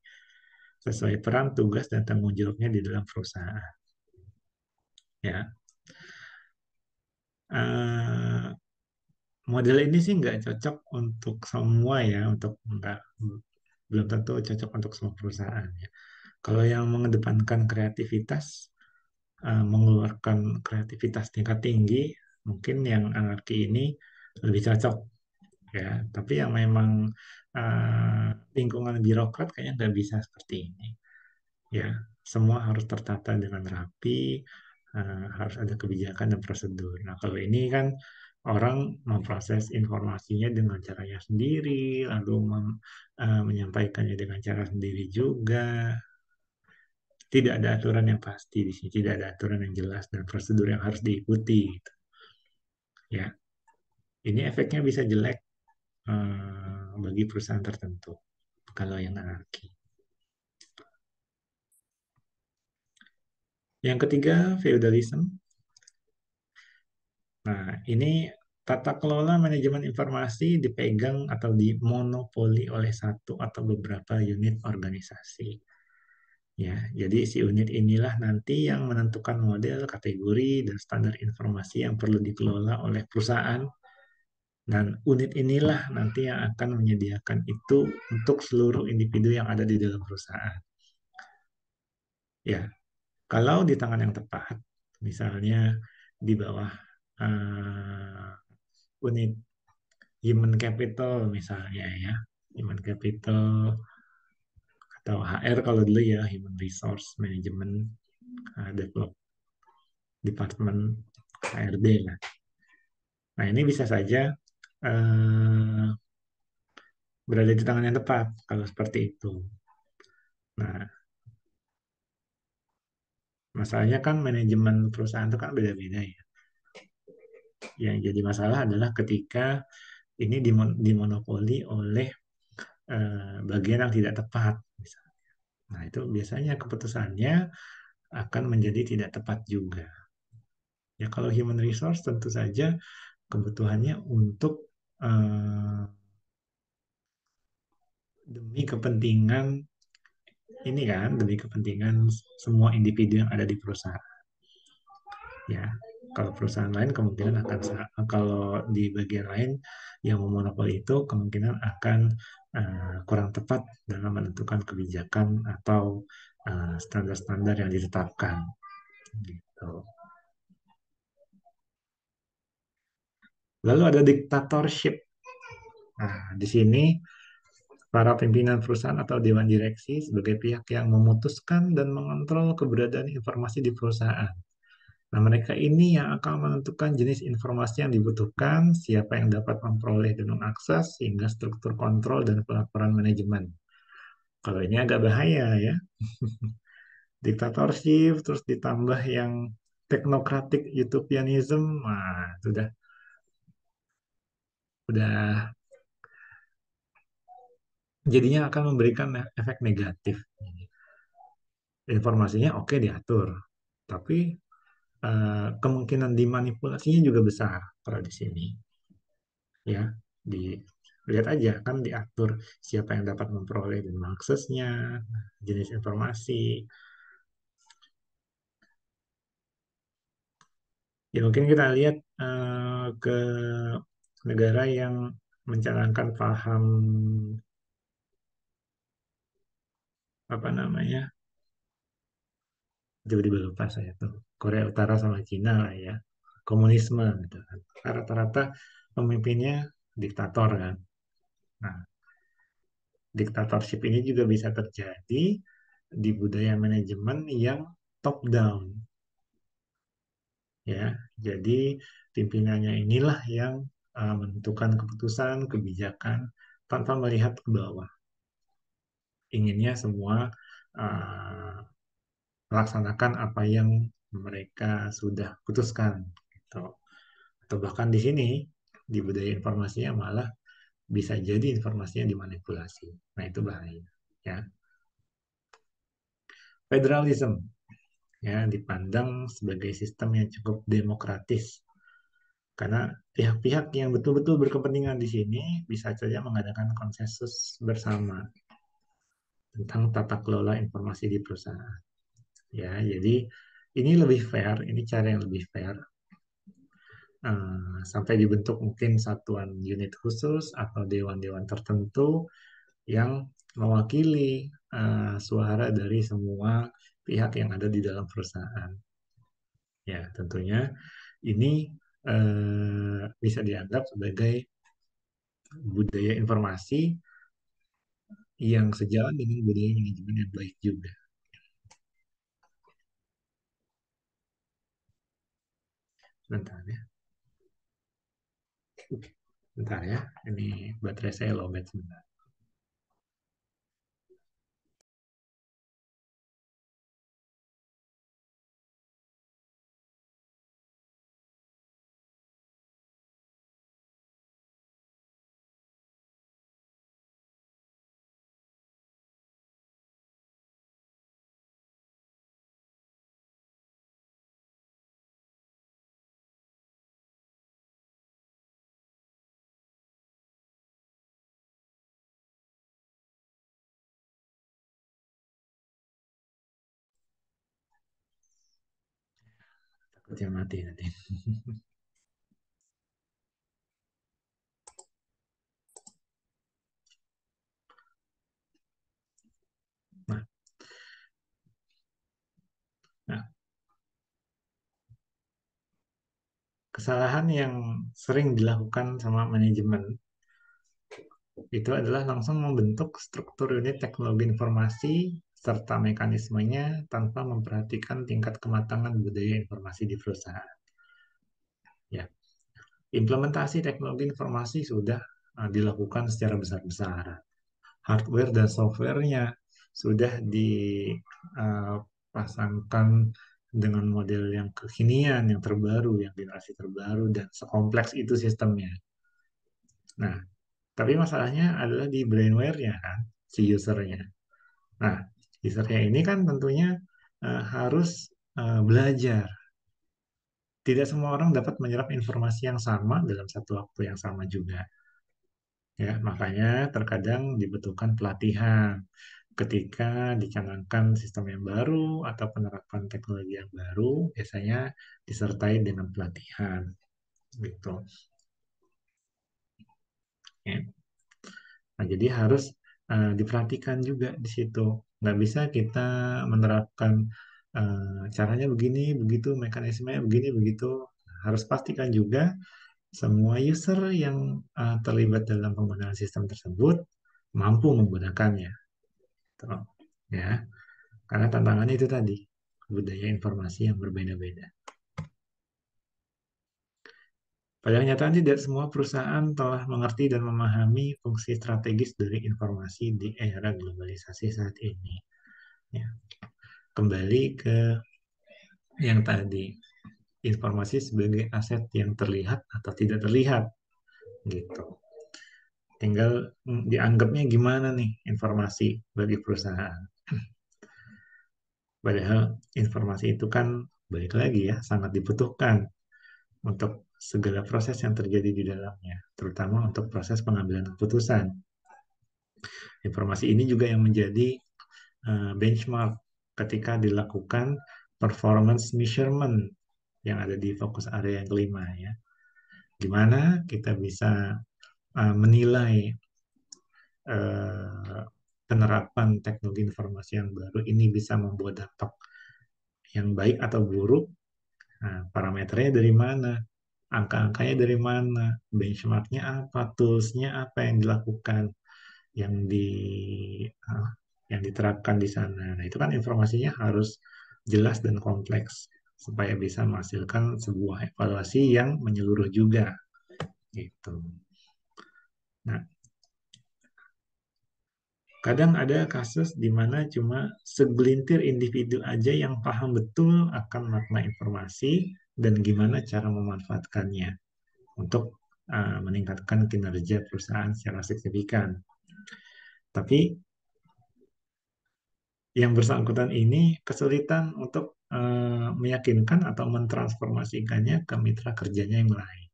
Speaker 2: sesuai peran, tugas, dan tanggung jawabnya di dalam perusahaan. Ya, uh, model ini sih nggak cocok untuk semua ya, untuk nggak belum tentu cocok untuk semua perusahaan ya. Kalau yang mengedepankan kreativitas, eh, mengeluarkan kreativitas tingkat tinggi, mungkin yang anarki ini lebih cocok ya. Tapi yang memang uh, lingkungan birokrat kayaknya nggak bisa seperti ini ya. Semua harus tertata dengan rapi, uh, harus ada kebijakan dan prosedur. Nah kalau ini kan orang memproses informasinya dengan caranya sendiri, lalu mem, uh, eh, menyampaikannya dengan cara sendiri juga. Tidak ada aturan yang pasti di sini, tidak ada aturan yang jelas dan prosedur yang harus diikuti. Gitu. Ya, ini efeknya bisa jelek uh, bagi perusahaan tertentu kalau yang anarki. Yang ketiga, feudalisme. Nah, ini tata kelola manajemen informasi dipegang atau dimonopoli oleh satu atau beberapa unit organisasi. Ya, jadi si unit inilah nanti yang menentukan model, kategori, dan standar informasi yang perlu dikelola oleh perusahaan. Dan unit inilah nanti yang akan menyediakan itu untuk seluruh individu yang ada di dalam perusahaan. Ya, kalau di tangan yang tepat, misalnya di bawah uh, unit human capital misalnya ya human capital atau HR kalau dulu ya human resource management uh, develop department HRD lah nah ini bisa saja uh, berada di tangan yang tepat kalau seperti itu nah masalahnya kan manajemen perusahaan itu kan beda-beda ya yang jadi masalah adalah ketika ini dimonopoli oleh eh, bagian yang tidak tepat. Nah, itu biasanya keputusannya akan menjadi tidak tepat juga. Ya, kalau human resource tentu saja kebutuhannya untuk eh, demi kepentingan ini kan, demi kepentingan semua individu yang ada di perusahaan. Ya, kalau perusahaan lain kemungkinan akan kalau di bagian lain yang memonopoli itu kemungkinan akan uh, kurang tepat dalam menentukan kebijakan atau eh, standar-standar uh, yang ditetapkan. Gitu. Lalu ada diktatorship. Nah, di sini para pimpinan perusahaan atau dewan direksi sebagai pihak yang memutuskan dan mengontrol keberadaan informasi di perusahaan. Nah, mereka ini yang akan menentukan jenis informasi yang dibutuhkan, siapa yang dapat memperoleh dan mengakses, sehingga struktur kontrol dan pelaporan manajemen. Kalau ini agak bahaya ya. [laughs] Diktatorship, terus ditambah yang teknokratik utopianism, nah, sudah sudah jadinya akan memberikan efek negatif. Informasinya oke diatur, tapi Eh, kemungkinan dimanipulasinya juga besar kalau di sini. Ya, di lihat aja kan diatur siapa yang dapat memperoleh dan mengaksesnya, jenis informasi. Ya mungkin kita lihat uh, ke negara yang mencanangkan paham apa namanya jadi lupa saya tuh Korea Utara sama Cina lah ya komunisme gitu kan rata-rata pemimpinnya diktator kan nah diktatorship ini juga bisa terjadi di budaya manajemen yang top down ya jadi pimpinannya inilah yang uh, menentukan keputusan kebijakan tanpa melihat ke bawah inginnya semua uh, melaksanakan apa yang mereka sudah putuskan gitu. atau bahkan di sini di budaya informasinya malah bisa jadi informasinya dimanipulasi nah itu bahaya ya federalism ya dipandang sebagai sistem yang cukup demokratis karena pihak-pihak yang betul-betul berkepentingan di sini bisa saja mengadakan konsensus bersama tentang tata kelola informasi di perusahaan ya jadi ini lebih fair ini cara yang lebih fair uh, sampai dibentuk mungkin satuan unit khusus atau dewan-dewan tertentu yang mewakili uh, suara dari semua pihak yang ada di dalam perusahaan ya tentunya ini uh, bisa dianggap sebagai budaya informasi yang
Speaker 1: sejalan dengan budaya manajemen yang baik juga. Bentar ya. Bentar ya, ini baterai saya lowbat sebentar. yang mati nanti.
Speaker 2: Nah. Nah. Kesalahan yang sering dilakukan sama manajemen itu adalah langsung membentuk struktur unit teknologi informasi serta mekanismenya tanpa memperhatikan tingkat kematangan budaya informasi di perusahaan. Ya. Implementasi teknologi informasi sudah eh, dilakukan secara besar-besaran. Hardware dan softwarenya sudah dipasangkan eh, dengan model yang kekinian, yang terbaru, yang generasi terbaru, dan sekompleks itu sistemnya. Nah, tapi masalahnya adalah di brainware-nya kan, si usernya. Nah, Usernya ini kan tentunya uh, harus uh, belajar. Tidak semua orang dapat menyerap informasi yang sama dalam satu waktu yang sama juga. Ya, makanya terkadang dibutuhkan pelatihan ketika dicanangkan sistem yang baru atau penerapan teknologi yang baru biasanya disertai dengan pelatihan gitu. Ya. Nah, jadi harus uh, diperhatikan juga di situ nggak bisa kita menerapkan uh, caranya begini, begitu, mekanismenya begini, begitu. Harus pastikan juga semua user yang uh, terlibat dalam penggunaan sistem tersebut mampu menggunakannya. Tuh, gitu, ya. Karena tantangannya itu tadi, budaya informasi yang berbeda-beda. Pada kenyataan tidak semua perusahaan telah mengerti dan memahami fungsi strategis dari informasi di era globalisasi saat ini. Ya. Kembali ke yang tadi, informasi sebagai aset yang terlihat atau tidak terlihat, gitu. Tinggal mm, dianggapnya gimana nih informasi bagi perusahaan. Padahal informasi itu kan balik lagi ya sangat dibutuhkan untuk segala proses yang terjadi di dalamnya, terutama untuk proses pengambilan keputusan. Informasi ini juga yang menjadi eh, benchmark ketika dilakukan performance measurement yang ada di fokus area yang kelima ya. Gimana kita bisa eh, menilai eh, penerapan teknologi informasi yang baru ini bisa membuat dampak yang baik atau buruk. Nah, parameternya dari mana? angka-angkanya dari mana, benchmarknya apa, toolsnya apa yang dilakukan, yang di ah, yang diterapkan di sana. Nah itu kan informasinya harus jelas dan kompleks supaya bisa menghasilkan sebuah evaluasi yang menyeluruh juga, gitu. Nah, kadang ada kasus di mana cuma segelintir individu aja yang paham betul akan makna informasi, dan gimana cara memanfaatkannya untuk uh, meningkatkan kinerja perusahaan secara signifikan. Tapi yang bersangkutan ini kesulitan untuk uh, meyakinkan atau mentransformasikannya ke mitra kerjanya yang lain.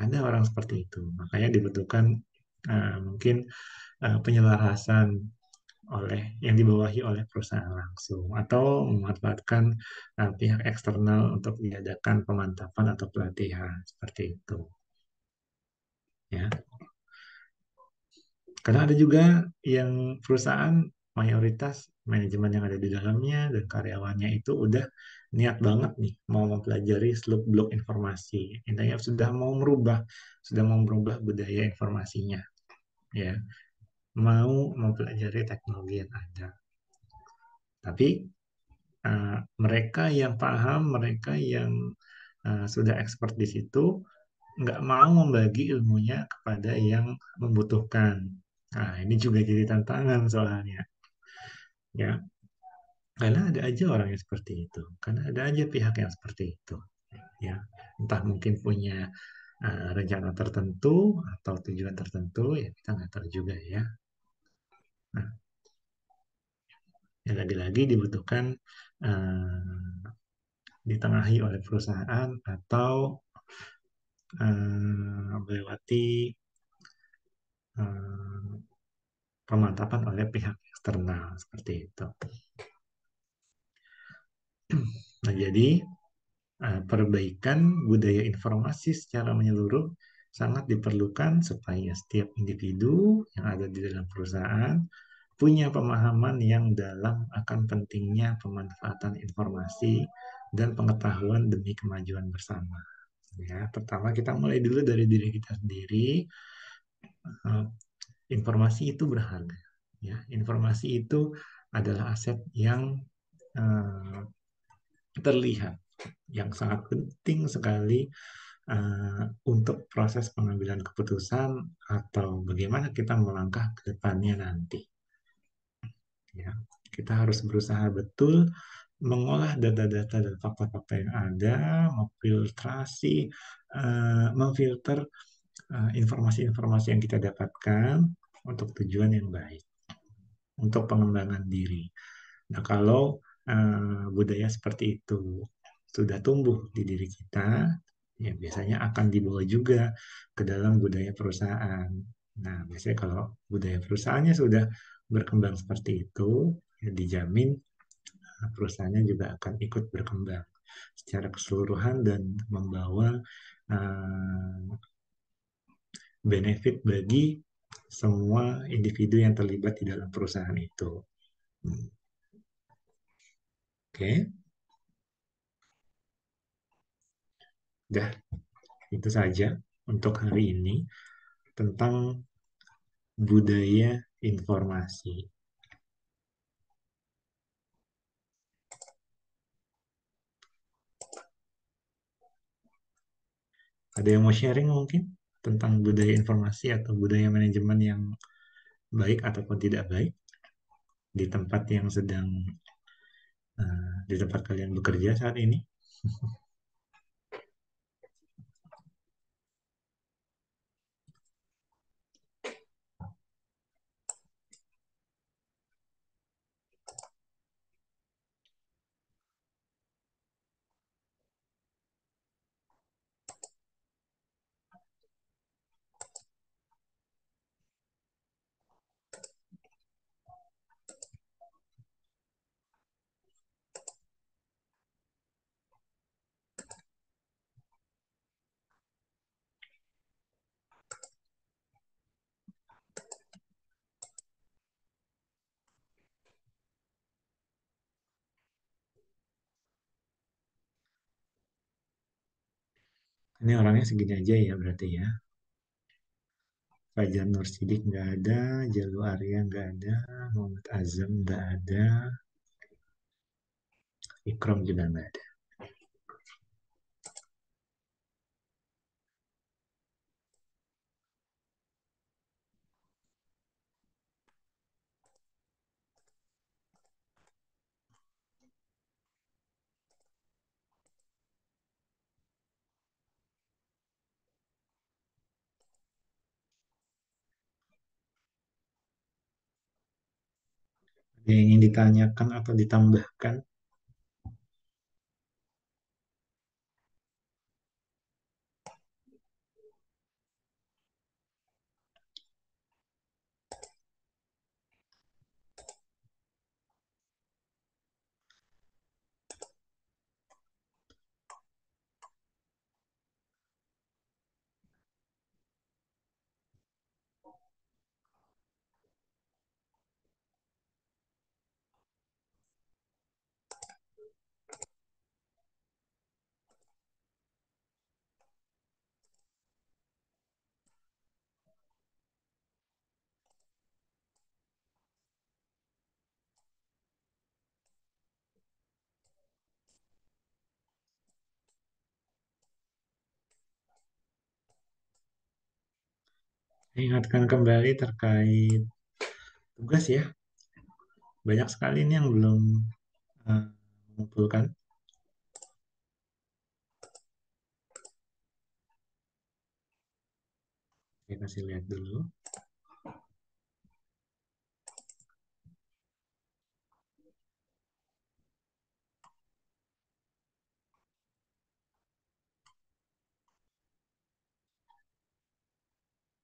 Speaker 2: Ada orang seperti itu, makanya dibutuhkan uh, mungkin uh, penyelarasan oleh yang dibawahi oleh perusahaan langsung atau memanfaatkan uh, pihak eksternal untuk diadakan pemantapan atau pelatihan seperti itu ya karena ada juga yang perusahaan mayoritas manajemen yang ada di dalamnya dan karyawannya itu udah niat banget nih mau mempelajari seluk beluk informasi intinya sudah mau merubah sudah mau merubah budaya informasinya ya mau mempelajari teknologi yang ada. Tapi uh, mereka yang paham, mereka yang uh, sudah expert di situ, nggak mau membagi ilmunya kepada yang membutuhkan. Nah, ini juga jadi tantangan soalnya. Ya, karena ada aja orang yang seperti itu, karena ada aja pihak yang seperti itu. Ya, entah mungkin punya uh, rencana tertentu atau tujuan tertentu ya kita nggak tahu juga ya Nah, yang lagi-lagi dibutuhkan uh, ditengahi oleh perusahaan atau uh, melewati uh, pemantapan oleh pihak eksternal seperti itu. Nah, jadi perbaikan budaya informasi secara menyeluruh sangat diperlukan supaya setiap individu yang ada di dalam perusahaan punya pemahaman yang dalam akan pentingnya pemanfaatan informasi dan pengetahuan demi kemajuan bersama. Ya, pertama kita mulai dulu dari diri kita sendiri. Eh, informasi itu berharga. Ya, informasi itu adalah aset yang eh, terlihat, yang sangat penting sekali uh, untuk proses pengambilan keputusan atau bagaimana kita melangkah ke depannya nanti. Ya, kita harus berusaha betul mengolah data-data dan fakta-fakta yang ada, memfiltrasi, uh, memfilter eh, informasi-informasi uh, yang kita dapatkan untuk tujuan yang baik, untuk pengembangan diri. Nah, kalau uh, budaya seperti itu sudah tumbuh di diri kita, ya biasanya akan dibawa juga ke dalam budaya perusahaan. Nah, biasanya kalau budaya perusahaannya sudah berkembang seperti itu, ya dijamin eh, perusahaannya juga akan ikut berkembang secara keseluruhan dan membawa uh, benefit bagi semua individu yang terlibat di dalam perusahaan itu. Hmm. Oke. Okay. udah itu saja untuk hari ini tentang budaya informasi. Ada yang mau sharing mungkin tentang budaya informasi atau budaya manajemen yang baik ataupun tidak baik di tempat yang sedang uh, di tempat kalian bekerja saat ini? [laughs] ini orangnya segini aja ya berarti ya. Fajar Nur Sidik nggak ada, Jalu Arya nggak ada, Muhammad Azam nggak ada, Ikrom juga nggak ada. yang ingin ditanyakan atau ditambahkan ingatkan kembali terkait tugas ya. Banyak sekali ini yang belum uh, mengumpulkan.
Speaker 1: Kita kasih lihat dulu.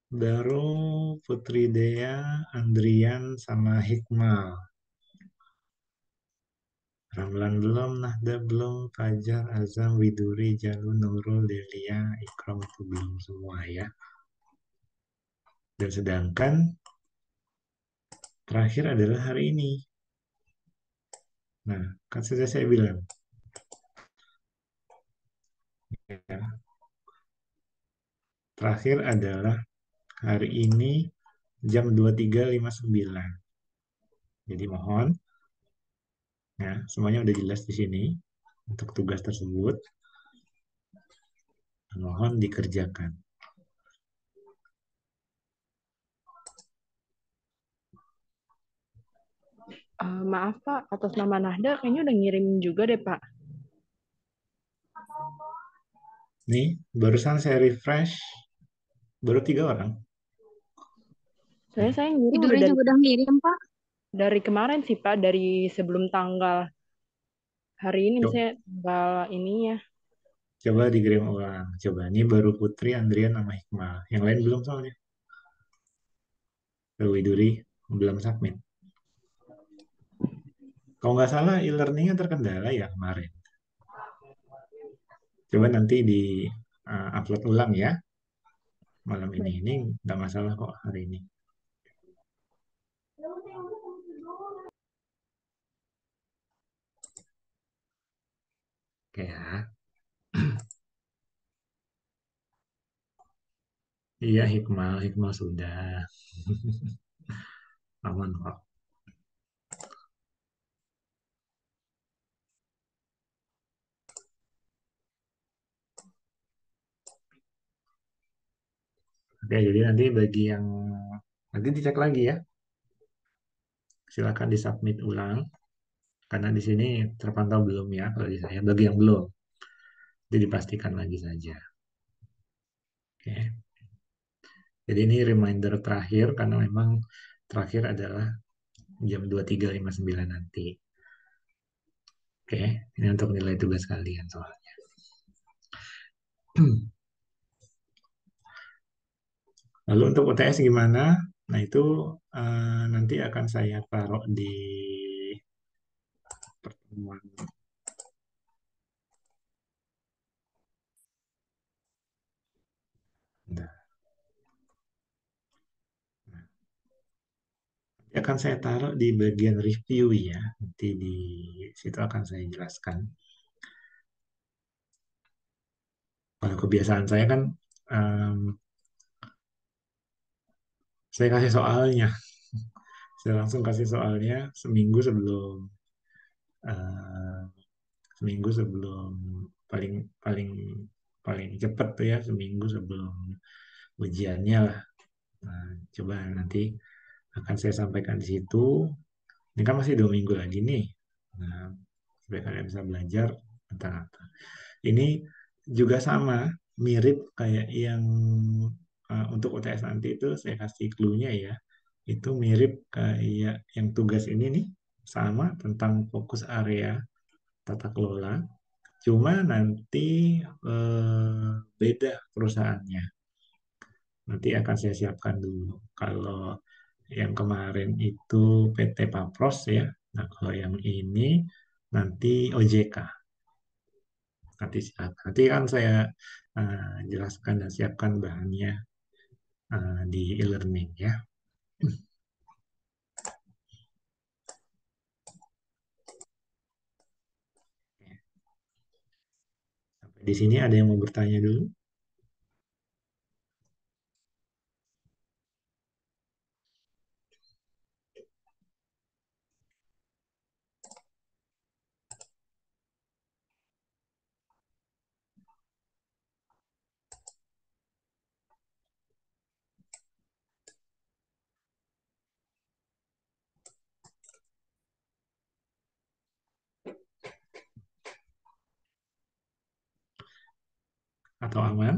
Speaker 2: baru Putri Dea, Andrian, sama Hikmal. Ramlan belum, Nahda belum, Fajar, Azam, Widuri, Jalu, Nurul, Delia, Ikram itu belum semua ya. Dan sedangkan terakhir adalah hari ini. Nah, kan sudah saya bilang. Ya. Terakhir adalah hari ini jam 23.59. Jadi mohon. ya, semuanya udah jelas di sini untuk tugas tersebut. Mohon dikerjakan.
Speaker 1: Uh, maaf Pak, atas nama Nahda kayaknya udah ngirim juga deh Pak.
Speaker 2: Nih, barusan saya refresh, baru tiga orang. Saya saya ngirim Tidurnya udah juga
Speaker 1: udah ngirim, Pak.
Speaker 2: Dari kemarin sih, Pak, dari sebelum tanggal hari ini saya misalnya ini ya. Coba dikirim ulang. Coba ini baru Putri, Andrian sama Hikmah. Yang lain belum soalnya. Widuri belum submit. Kalau nggak salah e-learningnya terkendala ya kemarin. Coba nanti di eh, upload ulang ya malam ini. Ini nggak masalah kok hari ini.
Speaker 1: ya. Iya, hikmah hikmah sudah. [laughs] Aman kok.
Speaker 2: Oke, jadi nanti bagi yang nanti dicek lagi ya. Silakan disubmit ulang karena di sini terpantau belum ya kalau di saya bagi yang belum jadi pastikan lagi saja oke jadi ini reminder terakhir karena memang terakhir adalah jam 23.59 nanti oke ini untuk nilai tugas kalian soalnya Lalu untuk UTS gimana? Nah itu uh, nanti akan saya taruh di semuanya. Nah. akan ya, saya taruh di bagian review ya. Nanti di situ akan saya jelaskan. Kalau kebiasaan saya kan um, saya kasih soalnya. saya langsung kasih soalnya seminggu sebelum Eh, seminggu sebelum paling paling paling cepat tuh ya seminggu sebelum ujiannya lah. Nah, coba nanti akan saya sampaikan di situ. Ini kan masih dua minggu lagi nih. Nah, supaya kalian bisa belajar tentang apa. Ini juga sama, mirip kayak yang uh, untuk UTS nanti itu saya kasih clue-nya ya. Itu mirip kayak yang tugas ini nih sama tentang fokus area tata kelola, cuma nanti eh, beda perusahaannya. Nanti akan saya siapkan dulu. Kalau yang kemarin itu PT Papros ya, nah kalau yang ini nanti OJK. Nanti nanti kan saya eh, jelaskan dan siapkan bahannya eh, di e-learning ya.
Speaker 1: Di sini ada yang mau bertanya dulu? atau hmm. awal.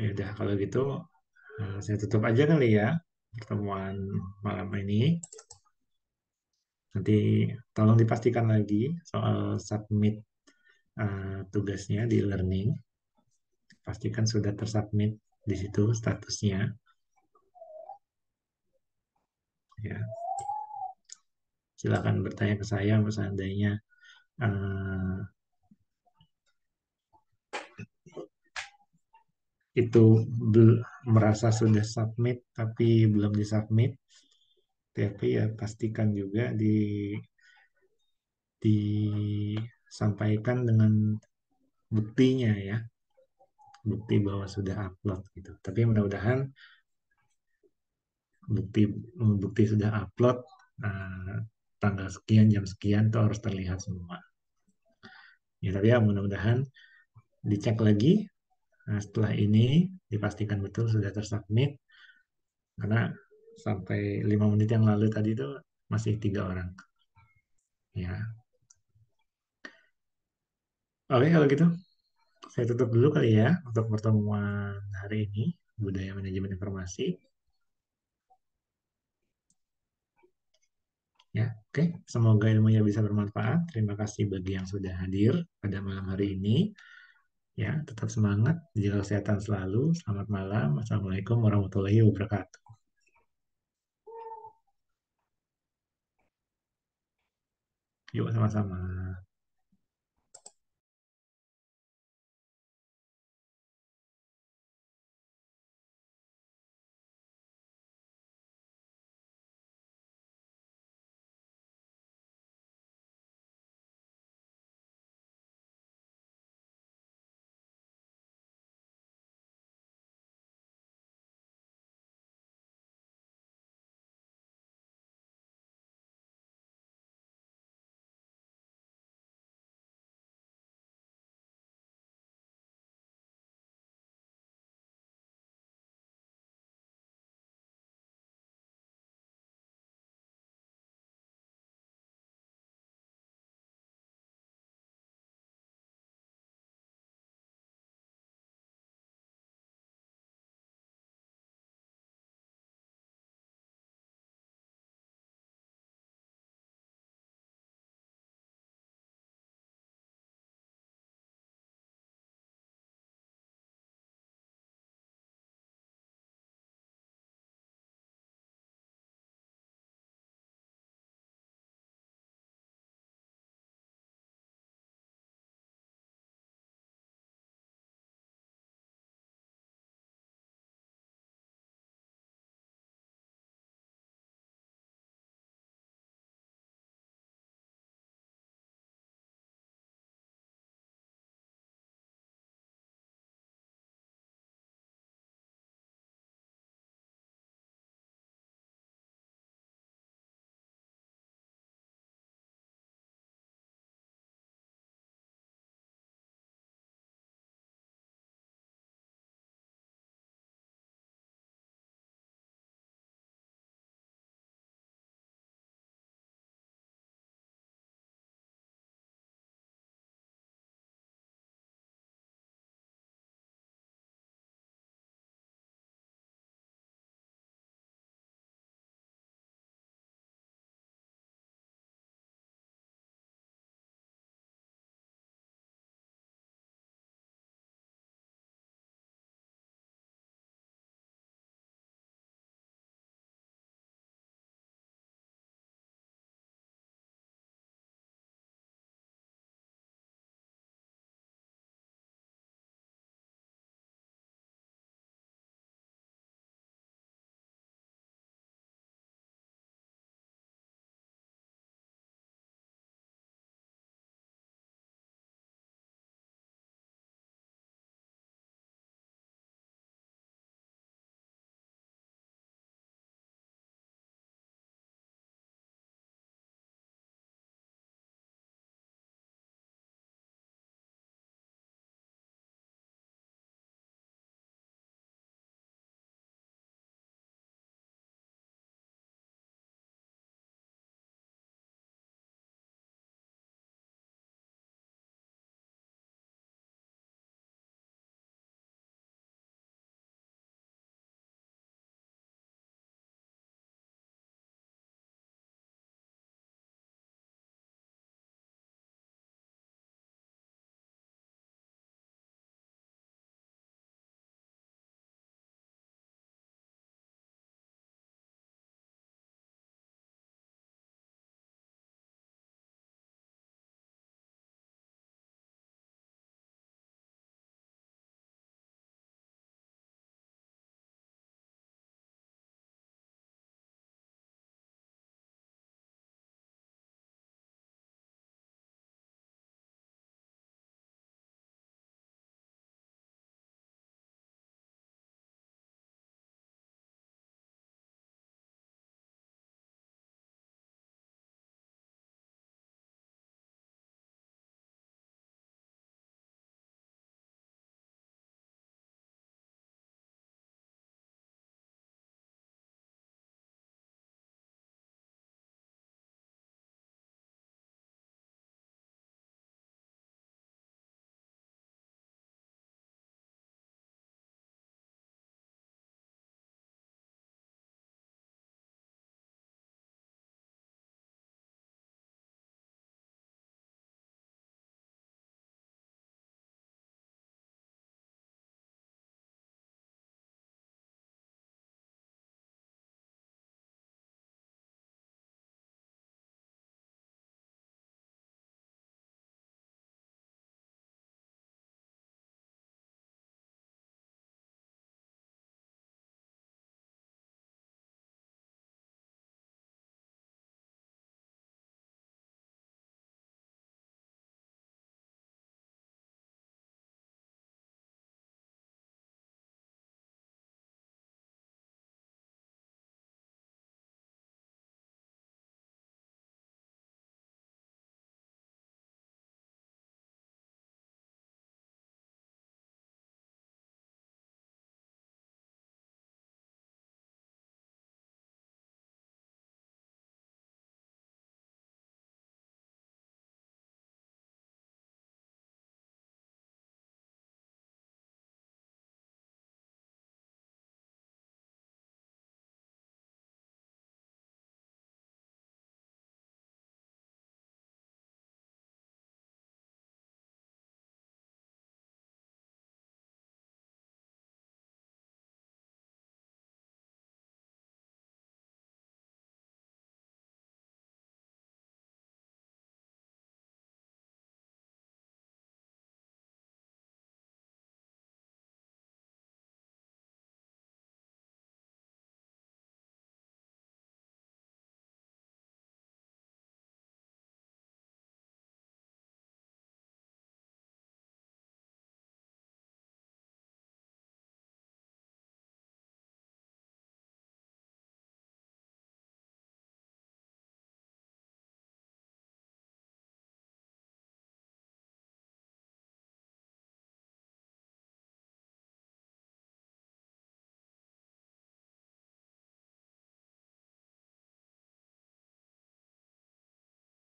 Speaker 2: Ya udah kalau gitu eh, saya tutup aja kali ya pertemuan malam ini. Nanti tolong dipastikan lagi soal submit uh, tugasnya di learning. Pastikan sudah tersubmit di situ statusnya. Ya. Silakan bertanya ke saya seandainya uh, itu merasa sudah submit tapi belum disubmit tapi ya pastikan juga di disampaikan dengan buktinya ya bukti bahwa sudah upload gitu tapi mudah-mudahan bukti bukti sudah upload nah, tanggal sekian jam sekian itu harus terlihat semua ya tapi ya mudah-mudahan dicek lagi nah, setelah ini dipastikan betul sudah tersubmit karena sampai lima menit yang lalu tadi itu masih tiga orang. Ya. Oke, kalau gitu saya tutup dulu kali ya untuk pertemuan hari ini budaya manajemen informasi. Ya, oke. Semoga ilmunya bisa bermanfaat. Terima kasih bagi yang sudah hadir pada malam hari ini. Ya, tetap semangat, jaga kesehatan selalu. Selamat malam. Assalamualaikum warahmatullahi wabarakatuh.
Speaker 1: 有么三门。